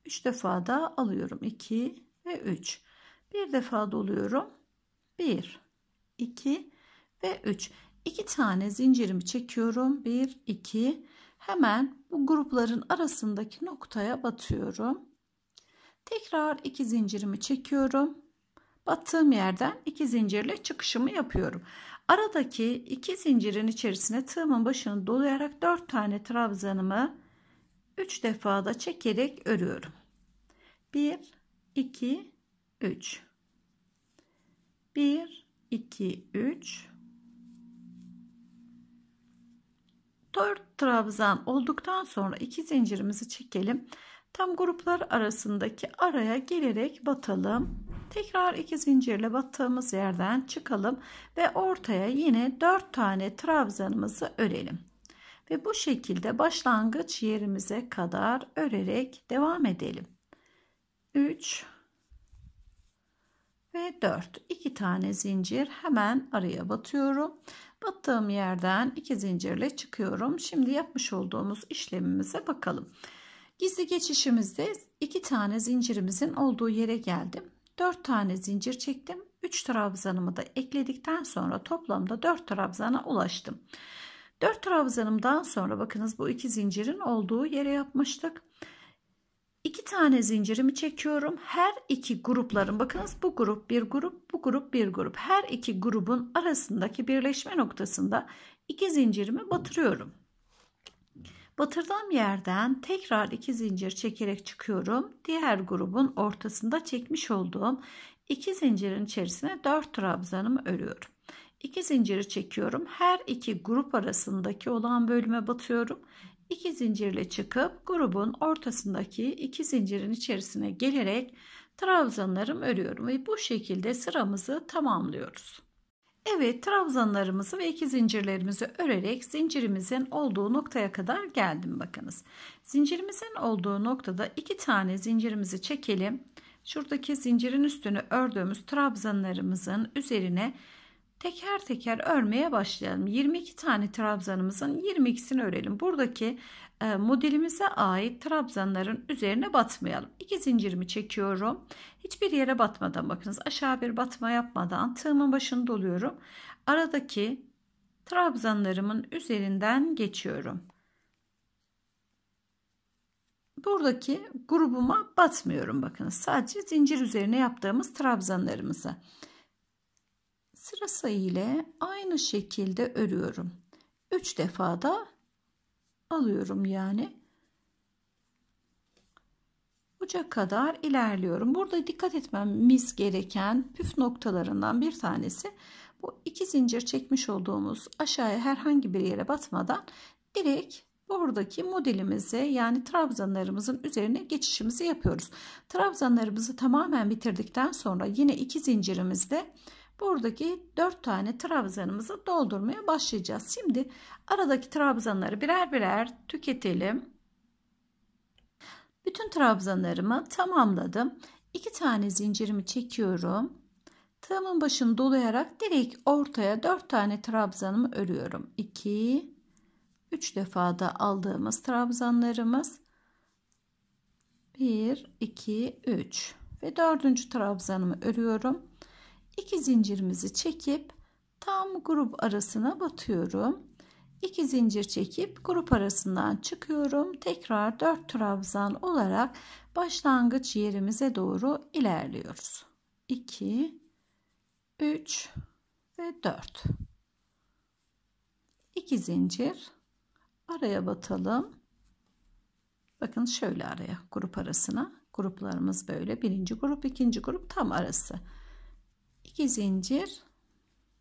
3 defa da alıyorum. 2 ve 3. Bir defa doluyorum. 1, 2 ve 3. 2 tane zincirimi çekiyorum. 1, 2. Hemen bu grupların arasındaki noktaya batıyorum. Tekrar iki zincirimi çekiyorum. Battığım yerden iki zincirle çıkışımı yapıyorum. Aradaki iki zincirin içerisine tığımın başını dolayarak dört tane trabzanımı üç defa da çekerek örüyorum. Bir, iki, üç. Bir, iki, üç. 4 trabzan olduktan sonra iki zincirimizi çekelim. Tam gruplar arasındaki araya gelerek batalım. Tekrar iki zincirle battığımız yerden çıkalım ve ortaya yine 4 tane trabzanımızı örelim. Ve bu şekilde başlangıç yerimize kadar örerek devam edelim. 3 ve 4 2 tane zincir hemen araya batıyorum battığım yerden 2 zincirle çıkıyorum şimdi yapmış olduğumuz işlemimize bakalım Gizli geçişimizde iki tane zincirimizin olduğu yere geldim. 4 tane zincir çektim. 3 trabzanımı da ekledikten sonra toplamda 4 trabzana ulaştım. 4 trabzanımdan sonra bakınız bu iki zincirin olduğu yere yapmıştık. 2 tane zincirimi çekiyorum. Her iki grupların bakınız bu grup bir grup bu grup bir grup her iki grubun arasındaki birleşme noktasında iki zincirimi batırıyorum. Batırdığım yerden tekrar iki zincir çekerek çıkıyorum. Diğer grubun ortasında çekmiş olduğum iki zincirin içerisine 4 trabzanımı örüyorum. İki zinciri çekiyorum. Her iki grup arasındaki olan bölüme batıyorum. İki zincirle çıkıp grubun ortasındaki iki zincirin içerisine gelerek trabzanlarımı örüyorum ve bu şekilde sıramızı tamamlıyoruz. Evet trabzanlarımızı ve iki zincirlerimizi örerek zincirimizin olduğu noktaya kadar geldim bakınız. Zincirimizin olduğu noktada iki tane zincirimizi çekelim. Şuradaki zincirin üstünü ördüğümüz trabzanlarımızın üzerine teker teker örmeye başlayalım. 22 tane trabzanımızın 22'sini örelim. Buradaki e, modelimize ait trabzanların üzerine batmayalım. İki zincirimi çekiyorum. Hiçbir yere batmadan bakınız aşağı bir batma yapmadan tığımın başını doluyorum. Aradaki trabzanlarımın üzerinden geçiyorum. Buradaki grubuma batmıyorum bakınız. Sadece zincir üzerine yaptığımız trabzanlarımızı sıra sayı ile aynı şekilde örüyorum. 3 defa da alıyorum yani. Uca kadar ilerliyorum. Burada dikkat etmemiz gereken püf noktalarından bir tanesi bu iki zincir çekmiş olduğumuz aşağıya herhangi bir yere batmadan direkt buradaki modelimize yani trabzanlarımızın üzerine geçişimizi yapıyoruz. Trabzanlarımızı tamamen bitirdikten sonra yine iki zincirimizde buradaki 4 tane trabzanımızı doldurmaya başlayacağız. Şimdi aradaki trabzanları birer birer tüketelim. Bütün trabzanlarımı tamamladım. 2 tane zincirimi çekiyorum. Tığımın başını dolayarak direkt ortaya 4 tane trabzanımı örüyorum. 2 3 defada aldığımız trabzanlarımız 1 2 3 ve dördüncü trabzanımı örüyorum 2 zincirimizi çekip tam grup arasına batıyorum. İki zincir çekip grup arasından çıkıyorum. Tekrar 4 trabzan olarak başlangıç yerimize doğru ilerliyoruz. 2 3 ve 4. 2 zincir araya batalım. Bakın şöyle araya grup arasına gruplarımız böyle birinci grup ikinci grup tam arası 2 zincir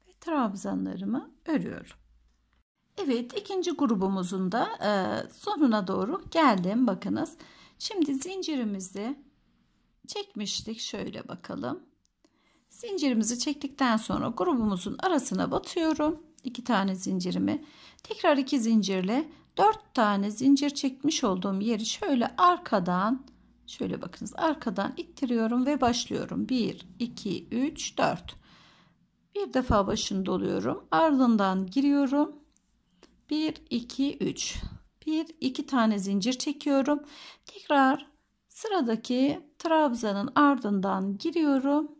ve trabzanlarımı örüyorum. Evet ikinci grubumuzun da e, sonuna doğru geldim bakınız. Şimdi zincirimizi çekmiştik şöyle bakalım. Zincirimizi çektikten sonra grubumuzun arasına batıyorum. İki tane zincirimi tekrar iki zincirle dört tane zincir çekmiş olduğum yeri şöyle arkadan Şöyle bakınız arkadan ittiriyorum ve başlıyorum. 1, 2, 3, 4. Bir defa başını doluyorum. Ardından giriyorum. 1, 2, 3. 1, 2 tane zincir çekiyorum. Tekrar sıradaki trabzanın ardından giriyorum.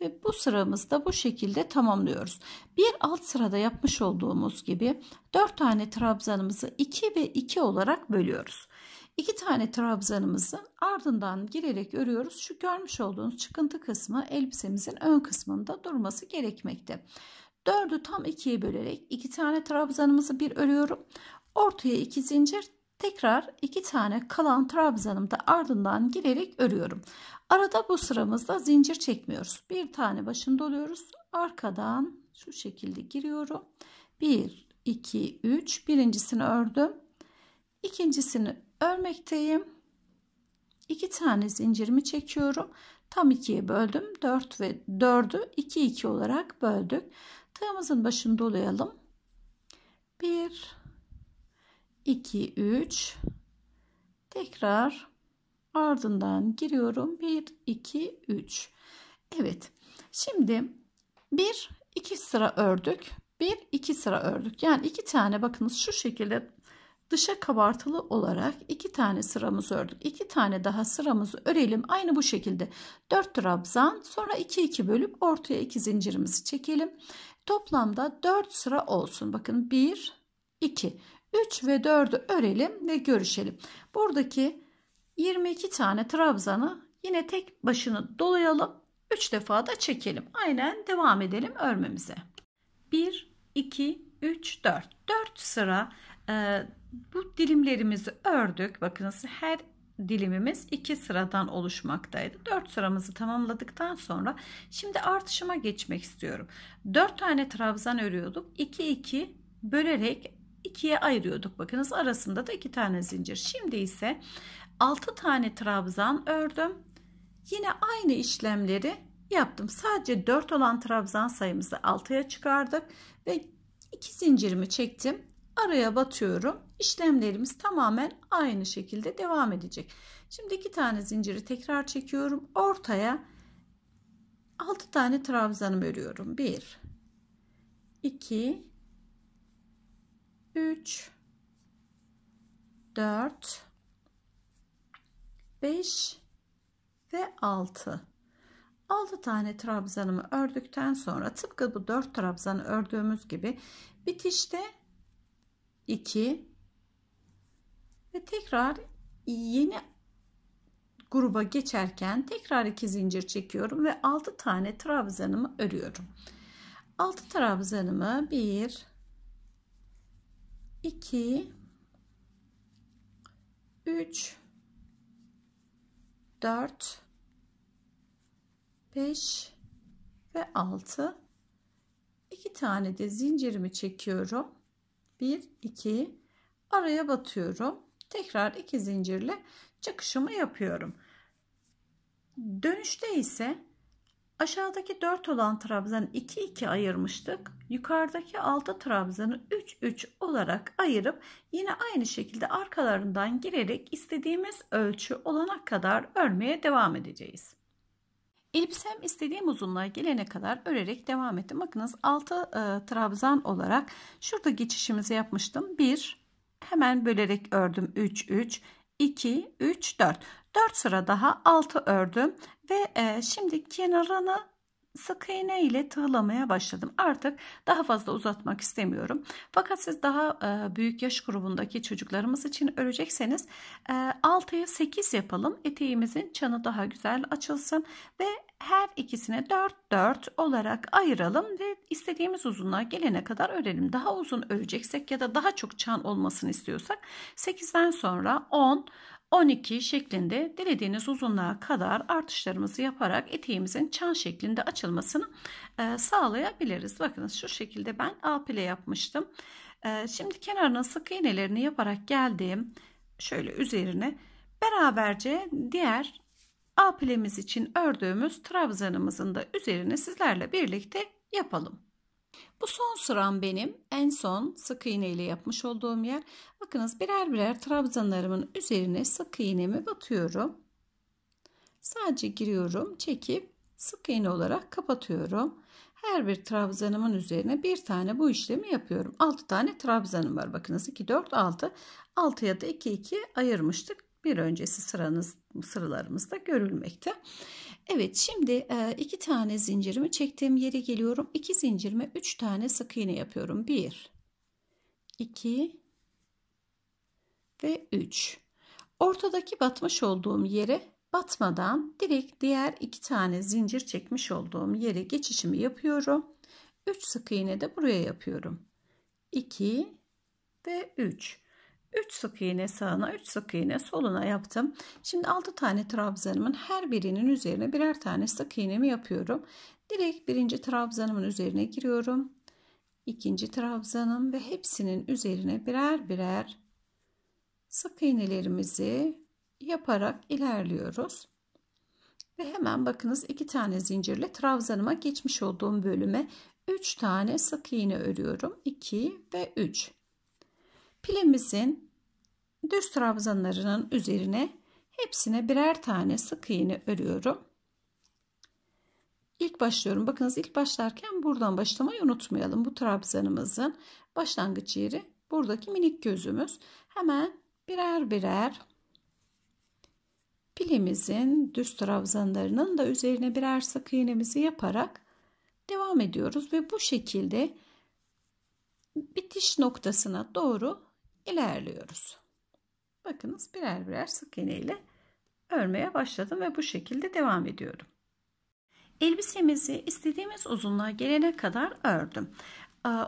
Ve bu sıramızda bu şekilde tamamlıyoruz. Bir alt sırada yapmış olduğumuz gibi 4 tane trabzanımızı 2 ve 2 olarak bölüyoruz. İki tane trabzanımızın ardından girerek örüyoruz. Şu görmüş olduğunuz çıkıntı kısmı elbisemizin ön kısmında durması gerekmekte. Dördü tam ikiye bölerek iki tane trabzanımızı bir örüyorum. Ortaya iki zincir tekrar iki tane kalan trabzanımı da ardından girerek örüyorum. Arada bu sıramızda zincir çekmiyoruz. Bir tane başında oluyoruz. Arkadan şu şekilde giriyorum. Bir, iki, üç. birincisini ördüm. İkincisini örmekteyim. 2 tane zincirimi çekiyorum. Tam ikiye böldüm. 4 ve 4'ü 2 2 olarak böldük. Tığımızın başını dolayalım. 1 2 3 tekrar ardından giriyorum. 1 2 3. Evet. Şimdi 1 2 sıra ördük. 1 2 sıra ördük. Yani 2 tane bakınız şu şekilde dışa kabartılı olarak iki tane sıramızı ördük. İki tane daha sıramızı örelim. Aynı bu şekilde 4 trabzan sonra 2 2 bölüp ortaya iki zincirimizi çekelim. Toplamda 4 sıra olsun. Bakın 1 2 3 ve 4'ü örelim ve görüşelim. Buradaki 22 tane trabzanı yine tek başını dolayalım. 3 defa da çekelim. Aynen devam edelim örmemize. 1 2 3 4 4 sıra e, bu dilimlerimizi ördük. Bakınız her dilimimiz iki sıradan oluşmaktaydı. Dört sıramızı tamamladıktan sonra şimdi artışıma geçmek istiyorum. Dört tane trabzan örüyorduk. 2 iki bölerek ikiye ayırıyorduk. Bakınız arasında da iki tane zincir. Şimdi ise altı tane trabzan ördüm. Yine aynı işlemleri yaptım. Sadece dört olan trabzan sayımızı altıya çıkardık ve iki zincirimi çektim araya batıyorum. İşlemlerimiz tamamen aynı şekilde devam edecek. Şimdi iki tane zinciri tekrar çekiyorum. Ortaya 6 tane trabzanım örüyorum. 1 2 3 4 5 ve 6 6 tane trabzanımı ördükten sonra tıpkı bu 4 trabzanı ördüğümüz gibi bitişte 2 ve tekrar yeni gruba geçerken tekrar 2 zincir çekiyorum ve 6 tane trabzanımı örüyorum. 6 trabzanımı 1 2 3 4 5 ve 6 2 tane de zincirimi çekiyorum 1 2 araya batıyorum tekrar iki zincirle çıkışımı yapıyorum dönüşte ise aşağıdaki 4 olan trabzanı 2 2 ayırmıştık yukarıdaki 6 trabzanı 3 3 olarak ayırıp yine aynı şekilde arkalarından girerek istediğimiz ölçü olana kadar örmeye devam edeceğiz Elbisem istediğim uzunluğa gelene kadar örerek devam ettim. Bakınız 6 e, trabzan olarak şurada geçişimizi yapmıştım. 1 hemen bölerek ördüm 3 3 2 3 4 4 sıra daha 6 ördüm ve e, şimdi kenarını sık iğne ile tığlamaya başladım. Artık daha fazla uzatmak istemiyorum. Fakat siz daha e, büyük yaş grubundaki çocuklarımız için örecekseniz e, 6'ya 8 yapalım. Eteğimizin çanı daha güzel açılsın ve her ikisine 4 4 olarak ayıralım ve istediğimiz uzunluğa gelene kadar örelim. Daha uzun öreceksek ya da daha çok çan olmasını istiyorsak 8'den sonra 10 12 şeklinde dilediğiniz uzunluğa kadar artışlarımızı yaparak eteğimizin çan şeklinde açılmasını e, sağlayabiliriz. Bakınız şu şekilde ben apile yapmıştım. E, şimdi kenarına sık iğnelerini yaparak geldim. Şöyle üzerine beraberce diğer apilemiz için ördüğümüz trabzanımızın da üzerine sizlerle birlikte yapalım. Bu son sıram benim en son sık iğne ile yapmış olduğum yer. Bakınız birer birer trabzanlarımın üzerine sık iğnemi batıyorum. Sadece giriyorum, çekip sık iğne olarak kapatıyorum. Her bir trabzanımın üzerine bir tane bu işlemi yapıyorum. 6 tane trabzanım var. Bakınız 2 4 6. 6 ya da 2 2 ayırmıştık bir öncesi sıranız sıralarımızda görülmekte. Evet şimdi e, iki tane zincirimi çektiğim yere geliyorum. İki zincirime üç tane sık iğne yapıyorum. Bir, iki ve üç. Ortadaki batmış olduğum yere batmadan direkt diğer iki tane zincir çekmiş olduğum yere geçişimi yapıyorum. Üç sık iğne de buraya yapıyorum. İki ve üç. 3 sık iğne sağına 3 sık iğne soluna yaptım. Şimdi 6 tane trabzanımın her birinin üzerine birer tane sık iğnemi yapıyorum. Direkt birinci trabzanımın üzerine giriyorum. ikinci trabzanım ve hepsinin üzerine birer birer sık iğnelerimizi yaparak ilerliyoruz. Ve hemen bakınız iki tane zincirle trabzanıma geçmiş olduğum bölüme 3 tane sık iğne örüyorum. 2 ve 3. Pilimizin düz trabzanlarının üzerine hepsine birer tane sık iğne örüyorum. İlk başlıyorum. Bakınız ilk başlarken buradan başlamayı unutmayalım. Bu trabzanımızın başlangıç yeri buradaki minik gözümüz. Hemen birer birer pilimizin düz trabzanlarının da üzerine birer sık iğnemizi yaparak devam ediyoruz ve bu şekilde bitiş noktasına doğru ilerliyoruz. Bakınız birer birer sık iğne ile örmeye başladım ve bu şekilde devam ediyorum. Elbisemizi istediğimiz uzunluğa gelene kadar ördüm.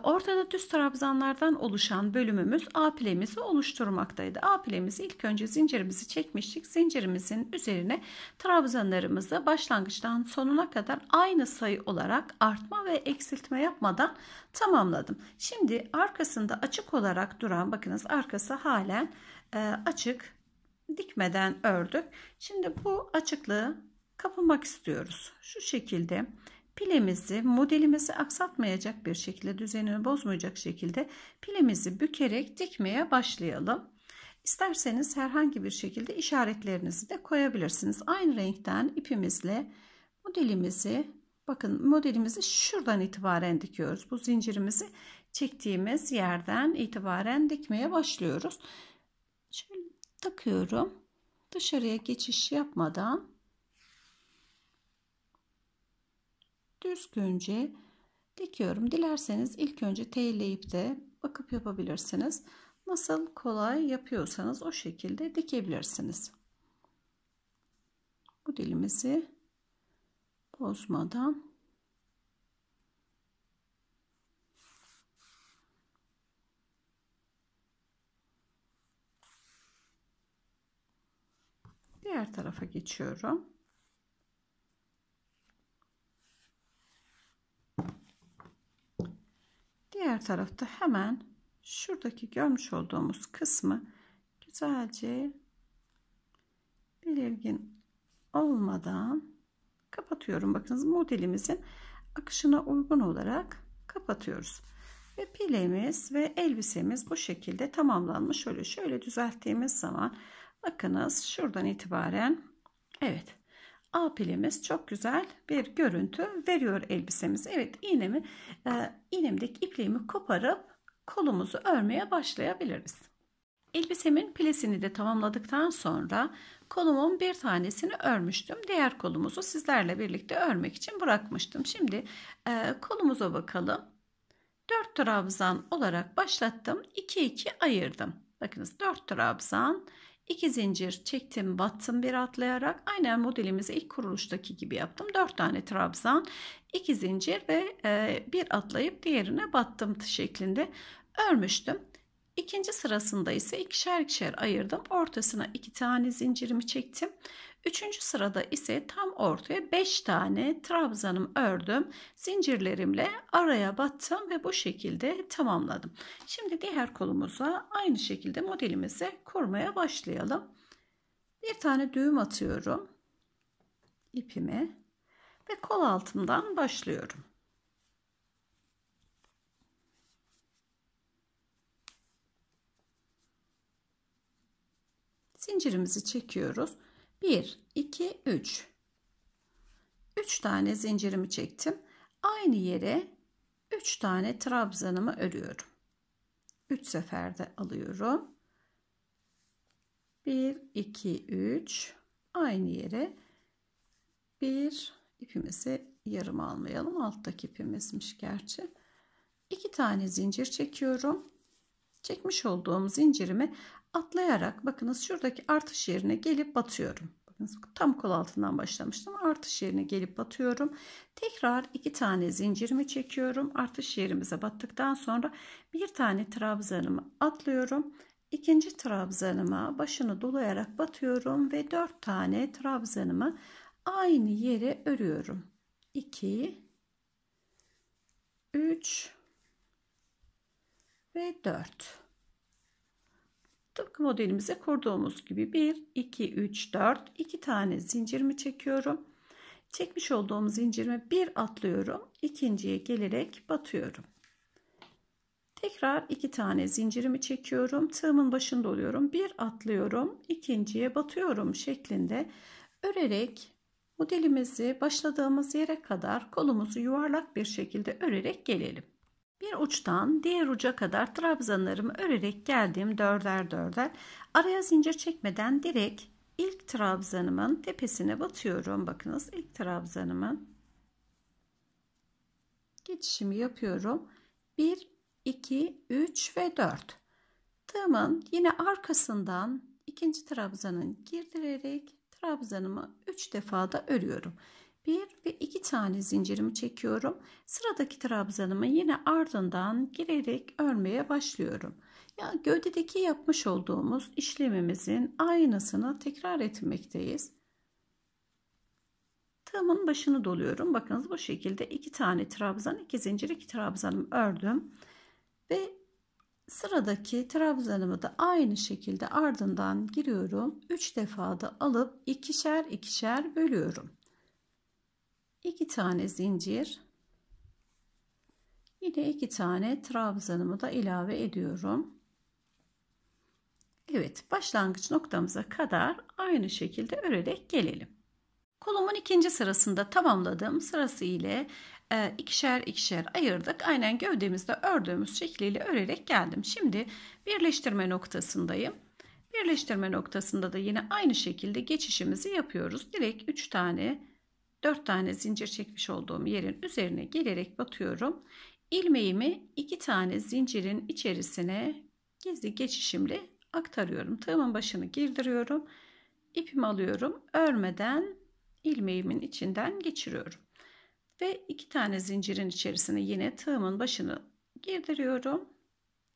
Ortada düz trabzanlardan oluşan bölümümüz A pilemizi oluşturmaktaydı. A pilemizi ilk önce zincirimizi çekmiştik. Zincirimizin üzerine trabzanlarımızı başlangıçtan sonuna kadar aynı sayı olarak artma ve eksiltme yapmadan tamamladım. Şimdi arkasında açık olarak duran bakınız arkası halen e, açık dikmeden ördük. Şimdi bu açıklığı kapamak istiyoruz. Şu şekilde Pilemizi modelimizi aksatmayacak bir şekilde düzenini bozmayacak şekilde pilemizi bükerek dikmeye başlayalım. İsterseniz herhangi bir şekilde işaretlerinizi de koyabilirsiniz. Aynı renkten ipimizle modelimizi bakın modelimizi şuradan itibaren dikiyoruz. Bu zincirimizi çektiğimiz yerden itibaren dikmeye başlıyoruz. Şöyle takıyorum. Dışarıya geçiş yapmadan düzgünce dikiyorum. Dilerseniz ilk önce telleyip de bakıp yapabilirsiniz. Nasıl kolay yapıyorsanız o şekilde dikebilirsiniz. Bu dilimizi bozmadan diğer tarafa geçiyorum. Diğer tarafta hemen şuradaki görmüş olduğumuz kısmı güzelce belirgin olmadan kapatıyorum. Bakınız modelimizin akışına uygun olarak kapatıyoruz. Ve pilemiz ve elbisemiz bu şekilde tamamlanmış. Şöyle şöyle düzelttiğimiz zaman bakınız şuradan itibaren evet A pilimiz çok güzel bir görüntü veriyor elbisemiz. Evet iğnemi e, iğnemdeki ipliğimi koparıp kolumuzu örmeye başlayabiliriz. Elbisemin pilesini de tamamladıktan sonra kolumun bir tanesini örmüştüm. Diğer kolumuzu sizlerle birlikte örmek için bırakmıştım. Şimdi e, kolumuza bakalım. 4 trabzan olarak başlattım. 2 2 ayırdım. Bakınız 4 trabzan 2 zincir çektim battım bir atlayarak aynen modelimizi ilk kuruluştaki gibi yaptım 4 tane trabzan 2 zincir ve e, bir atlayıp diğerine battım şeklinde örmüştüm İkinci sırasında ise ikişer ikişer ayırdım. Ortasına iki tane zincirimi çektim. Üçüncü sırada ise tam ortaya beş tane trabzanım ördüm. Zincirlerimle araya battım ve bu şekilde tamamladım. Şimdi diğer kolumuza aynı şekilde modelimizi kurmaya başlayalım. Bir tane düğüm atıyorum. ipime ve kol altından başlıyorum. Zincirimizi çekiyoruz. 1, 2, 3. 3 tane zincirimi çektim. Aynı yere 3 tane trabzanımı örüyorum. 3 seferde alıyorum. 1, 2, 3. Aynı yere 1 ipimizi yarım almayalım. Alttaki ipimizmiş gerçi. 2 tane zincir çekiyorum. Çekmiş olduğum zincirimi atlayarak bakınız şuradaki artış yerine gelip batıyorum. Bakınız tam kol altından başlamıştım. Artış yerine gelip batıyorum. Tekrar iki tane zincirimi çekiyorum. Artış yerimize battıktan sonra bir tane trabzanımı atlıyorum. İkinci trabzanıma başını dolayarak batıyorum ve dört tane trabzanımı aynı yere örüyorum. 2 3 ve 4 Tıpkı modelimize kurduğumuz gibi 1, 2, 3, 4, 2 tane zincirimi çekiyorum. Çekmiş olduğum zincirimi bir atlıyorum. ikinciye gelerek batıyorum. Tekrar iki tane zincirimi çekiyorum. Tığımın başında oluyorum. Bir atlıyorum. ikinciye batıyorum şeklinde örerek modelimizi başladığımız yere kadar kolumuzu yuvarlak bir şekilde örerek gelelim. Bir uçtan diğer uca kadar trabzanlarımı örerek geldim dörder dörder. Araya zincir çekmeden direkt ilk trabzanımın tepesine batıyorum. Bakınız ilk trabzanımın geçişimi yapıyorum. 1, 2, 3 ve 4. Tığımın yine arkasından ikinci trabzanın girdirerek trabzanımı 3 defa da örüyorum. 1 ve 2 tane zincirimi çekiyorum. Sıradaki trabzanımı yine ardından girerek örmeye başlıyorum. Ya gövdedeki yapmış olduğumuz işlemimizin aynısını tekrar etmekteyiz. Tığımın başını doluyorum. Bakınız bu şekilde 2 tane trabzan, 2 zincir, 2 trabzanımı ördüm. Ve sıradaki trabzanımı da aynı şekilde ardından giriyorum. 3 defa da alıp ikişer ikişer bölüyorum. 2 tane zincir yine 2 tane trabzanımı da ilave ediyorum. Evet başlangıç noktamıza kadar aynı şekilde örerek gelelim. Kolumun ikinci sırasında tamamladığım sırası ile e, ikişer ikişer ayırdık. Aynen gövdemizde ördüğümüz şekliyle örerek geldim. Şimdi birleştirme noktasındayım. Birleştirme noktasında da yine aynı şekilde geçişimizi yapıyoruz. Direkt 3 tane 4 tane zincir çekmiş olduğum yerin üzerine gelerek batıyorum. İlmeğimi 2 tane zincirin içerisine gizli geçişimle aktarıyorum. Tığımın başını girdiriyorum. İpimi alıyorum. Örmeden ilmeğimin içinden geçiriyorum. Ve 2 tane zincirin içerisine yine tığımın başını girdiriyorum.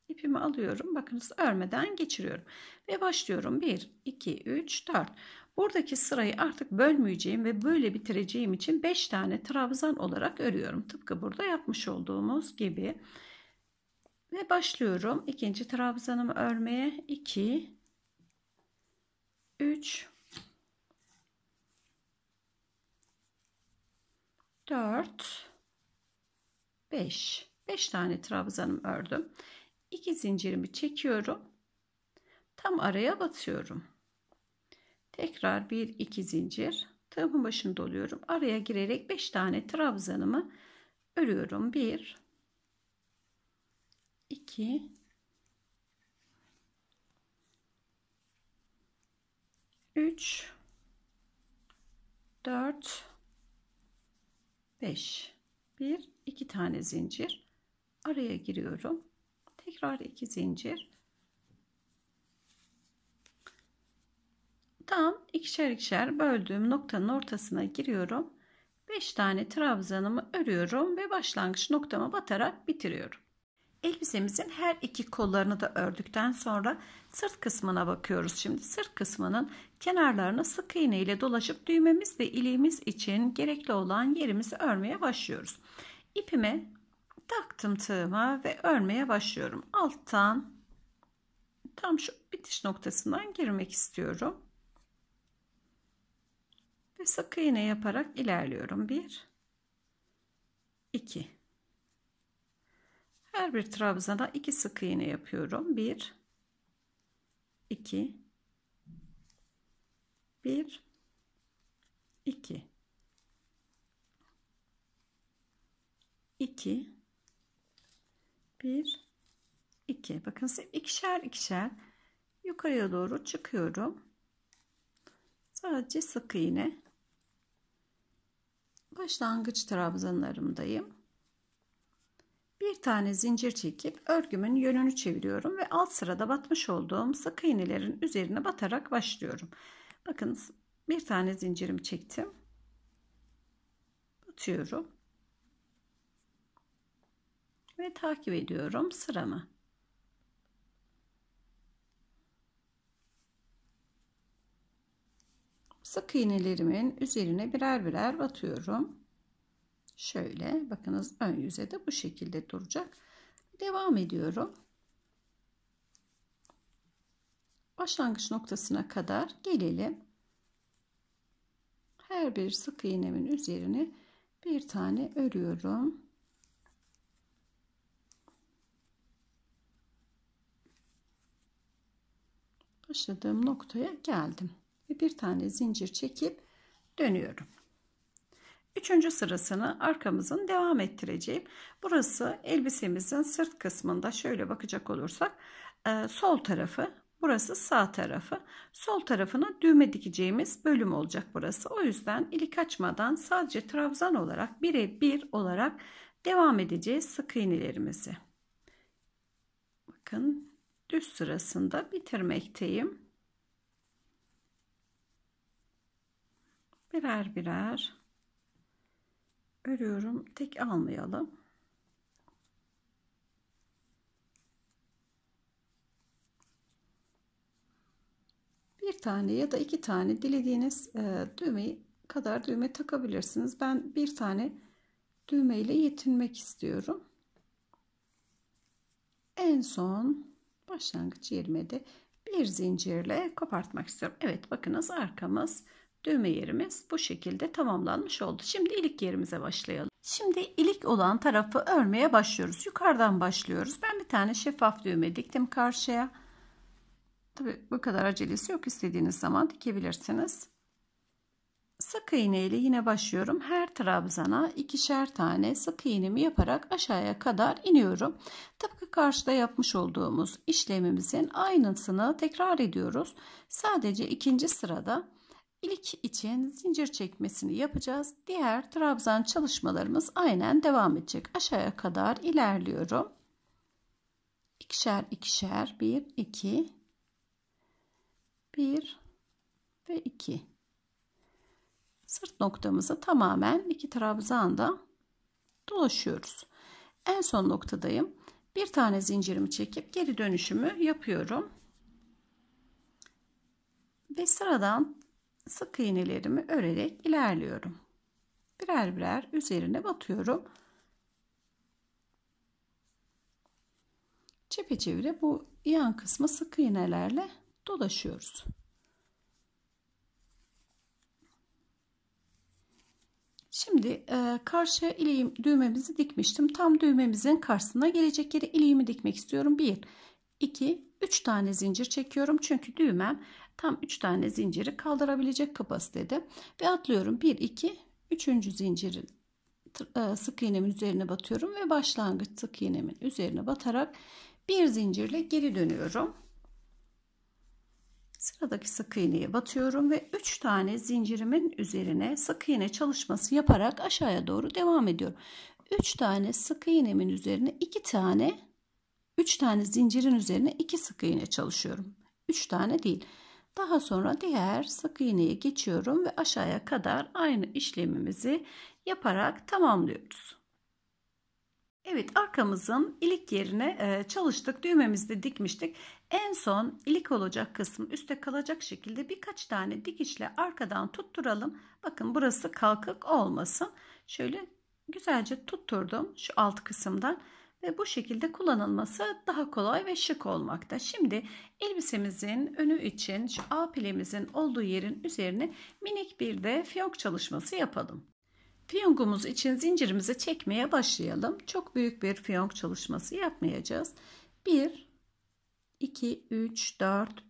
İpimi alıyorum. Bakınız örmeden geçiriyorum. Ve başlıyorum. 1, 2, 3, 4. Buradaki sırayı artık bölmeyeceğim ve böyle bitireceğim için 5 tane trabzan olarak örüyorum. Tıpkı burada yapmış olduğumuz gibi. Ve başlıyorum. ikinci trabzanımı örmeye. 2 3 4 5 5 tane trabzanım ördüm. 2 zincirimi çekiyorum. Tam araya batıyorum. Tekrar 1 2 zincir tığımın başını doluyorum. Araya girerek 5 tane trabzanımı örüyorum. 1 2 3 4 5 1 2 tane zincir araya giriyorum. Tekrar 2 zincir tam ikişer ikişer böldüğüm noktanın ortasına giriyorum. 5 tane trabzanımı örüyorum ve başlangıç noktama batarak bitiriyorum. Elbisemizin her iki kollarını da ördükten sonra sırt kısmına bakıyoruz. Şimdi sırt kısmının kenarlarına sık iğne ile dolaşıp düğmemiz ve iliğimiz için gerekli olan yerimizi örmeye başlıyoruz. İpime taktım tığıma ve örmeye başlıyorum. Alttan tam şu bitiş noktasından girmek istiyorum ve sık iğne yaparak ilerliyorum. 1 2 Her bir trabzana 2 sık iğne yapıyorum. 1 2 1 2 2 1 2 bakın ikişer ikişer yukarıya doğru çıkıyorum sadece sık iğne başlangıç trabzanlarımdayım. Bir tane zincir çekip örgümün yönünü çeviriyorum ve alt sırada batmış olduğum sık iğnelerin üzerine batarak başlıyorum. Bakın bir tane zincirim çektim. Batıyorum. Ve takip ediyorum sıramı. sık iğnelerimin üzerine birer birer batıyorum. Şöyle bakınız ön yüze de bu şekilde duracak. Devam ediyorum. Başlangıç noktasına kadar gelelim. Her bir sık iğnemin üzerine bir tane örüyorum. Başladığım noktaya geldim ve bir tane zincir çekip dönüyorum. Üçüncü sırasını arkamızın devam ettireceğim. Burası elbisemizin sırt kısmında şöyle bakacak olursak e, sol tarafı burası sağ tarafı sol tarafına düğme dikeceğimiz bölüm olacak burası. O yüzden ilik açmadan sadece trabzan olarak bire bir olarak devam edeceğiz sık iğnelerimizi. Bakın düz sırasında bitirmekteyim. birer birer örüyorum. Tek almayalım. Bir tane ya da iki tane dilediğiniz e, düğme kadar düğme takabilirsiniz. Ben bir tane düğme ile yetinmek istiyorum. En son başlangıç yerime de bir zincirle kopartmak istiyorum. Evet bakınız arkamız Düğme yerimiz bu şekilde tamamlanmış oldu. Şimdi ilik yerimize başlayalım. Şimdi ilik olan tarafı örmeye başlıyoruz. Yukarıdan başlıyoruz. Ben bir tane şeffaf düğme diktim karşıya. Tabi bu kadar acelesi yok. İstediğiniz zaman dikebilirsiniz. Sık iğne ile yine başlıyorum. Her trabzana ikişer tane sık iğnemi yaparak aşağıya kadar iniyorum. Tıpkı karşıda yapmış olduğumuz işlemimizin aynısını tekrar ediyoruz. Sadece ikinci sırada İlik için zincir çekmesini yapacağız. Diğer trabzan çalışmalarımız aynen devam edecek. Aşağıya kadar ilerliyorum. İkişer ikişer bir iki bir ve iki sırt noktamızı tamamen iki trabzanda dolaşıyoruz. En son noktadayım. Bir tane zincirimi çekip geri dönüşümü yapıyorum. Ve sıradan sık iğnelerimi örerek ilerliyorum. Birer birer üzerine batıyorum. Çepeçevre bu yan kısmı sık iğnelerle dolaşıyoruz. Şimdi e, karşı ileğim düğmemizi dikmiştim. Tam düğmemizin karşısına gelecek yere ileğimi dikmek istiyorum. 1 2 3 tane zincir çekiyorum. Çünkü düğmem tam 3 tane zinciri kaldırabilecek kapasitede ve atlıyorum 1 2 3. zincirin sık iğnemin üzerine batıyorum ve başlangıç sık iğnemin üzerine batarak bir zincirle geri dönüyorum. Sıradaki sık iğneye batıyorum ve 3 tane zincirimin üzerine sık iğne çalışması yaparak aşağıya doğru devam ediyorum. 3 tane sık iğnemin üzerine 2 tane 3 tane zincirin üzerine 2 sık iğne çalışıyorum. 3 tane değil. Daha sonra diğer sık iğneye geçiyorum ve aşağıya kadar aynı işlemimizi yaparak tamamlıyoruz. Evet arkamızın ilik yerine e, çalıştık. Düğmemizi de dikmiştik. En son ilik olacak kısım üste kalacak şekilde birkaç tane dikişle arkadan tutturalım. Bakın burası kalkık olmasın. Şöyle güzelce tutturdum şu alt kısımdan ve bu şekilde kullanılması daha kolay ve şık olmakta. Şimdi elbisemizin önü için şu A pilemizin olduğu yerin üzerine minik bir de fiyonk çalışması yapalım. Fiyonk'umuz için zincirimizi çekmeye başlayalım. Çok büyük bir fiyonk çalışması yapmayacağız. 1 2 3 4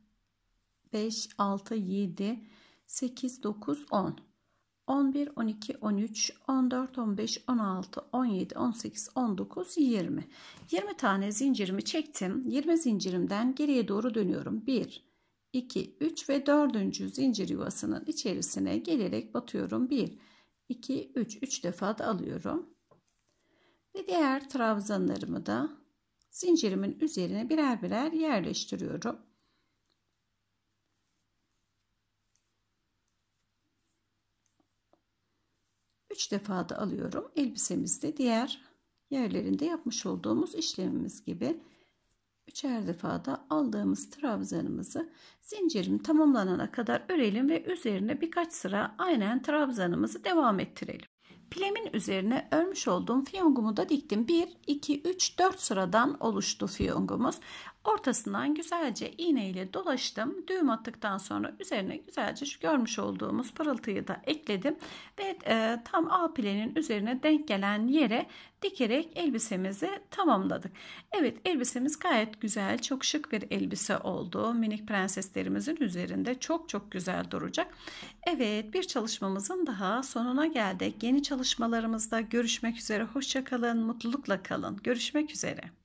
5 6 7 8 9 10 11, 12, 13, 14, 15, 16, 17, 18, 19, 20. 20 tane zincirimi çektim. 20 zincirimden geriye doğru dönüyorum. 1, 2, 3 ve 4. zincir yuvasının içerisine gelerek batıyorum. 1, 2, 3. 3 defa da alıyorum. Ve diğer trabzanlarımı da zincirimin üzerine birer birer yerleştiriyorum. 3 defa da alıyorum. Elbisemizde diğer yerlerinde yapmış olduğumuz işlemimiz gibi üçer defada aldığımız trabzanımızı zincirim tamamlanana kadar örelim ve üzerine birkaç sıra aynen trabzanımızı devam ettirelim. Pilemin üzerine örmüş olduğum fiyongumu da diktim. 1, 2, 3, 4 sıradan oluştu fiyongumuz. Ortasından güzelce iğne ile dolaştım. Düğüm attıktan sonra üzerine güzelce şu görmüş olduğumuz pırıltıyı da ekledim. Ve e, tam A pilenin üzerine denk gelen yere dikerek elbisemizi tamamladık. Evet elbisemiz gayet güzel. Çok şık bir elbise oldu. Minik prenseslerimizin üzerinde çok çok güzel duracak. Evet bir çalışmamızın daha sonuna geldik. Yeni çalışmalarımızda görüşmek üzere. Hoşçakalın. Mutlulukla kalın. Görüşmek üzere.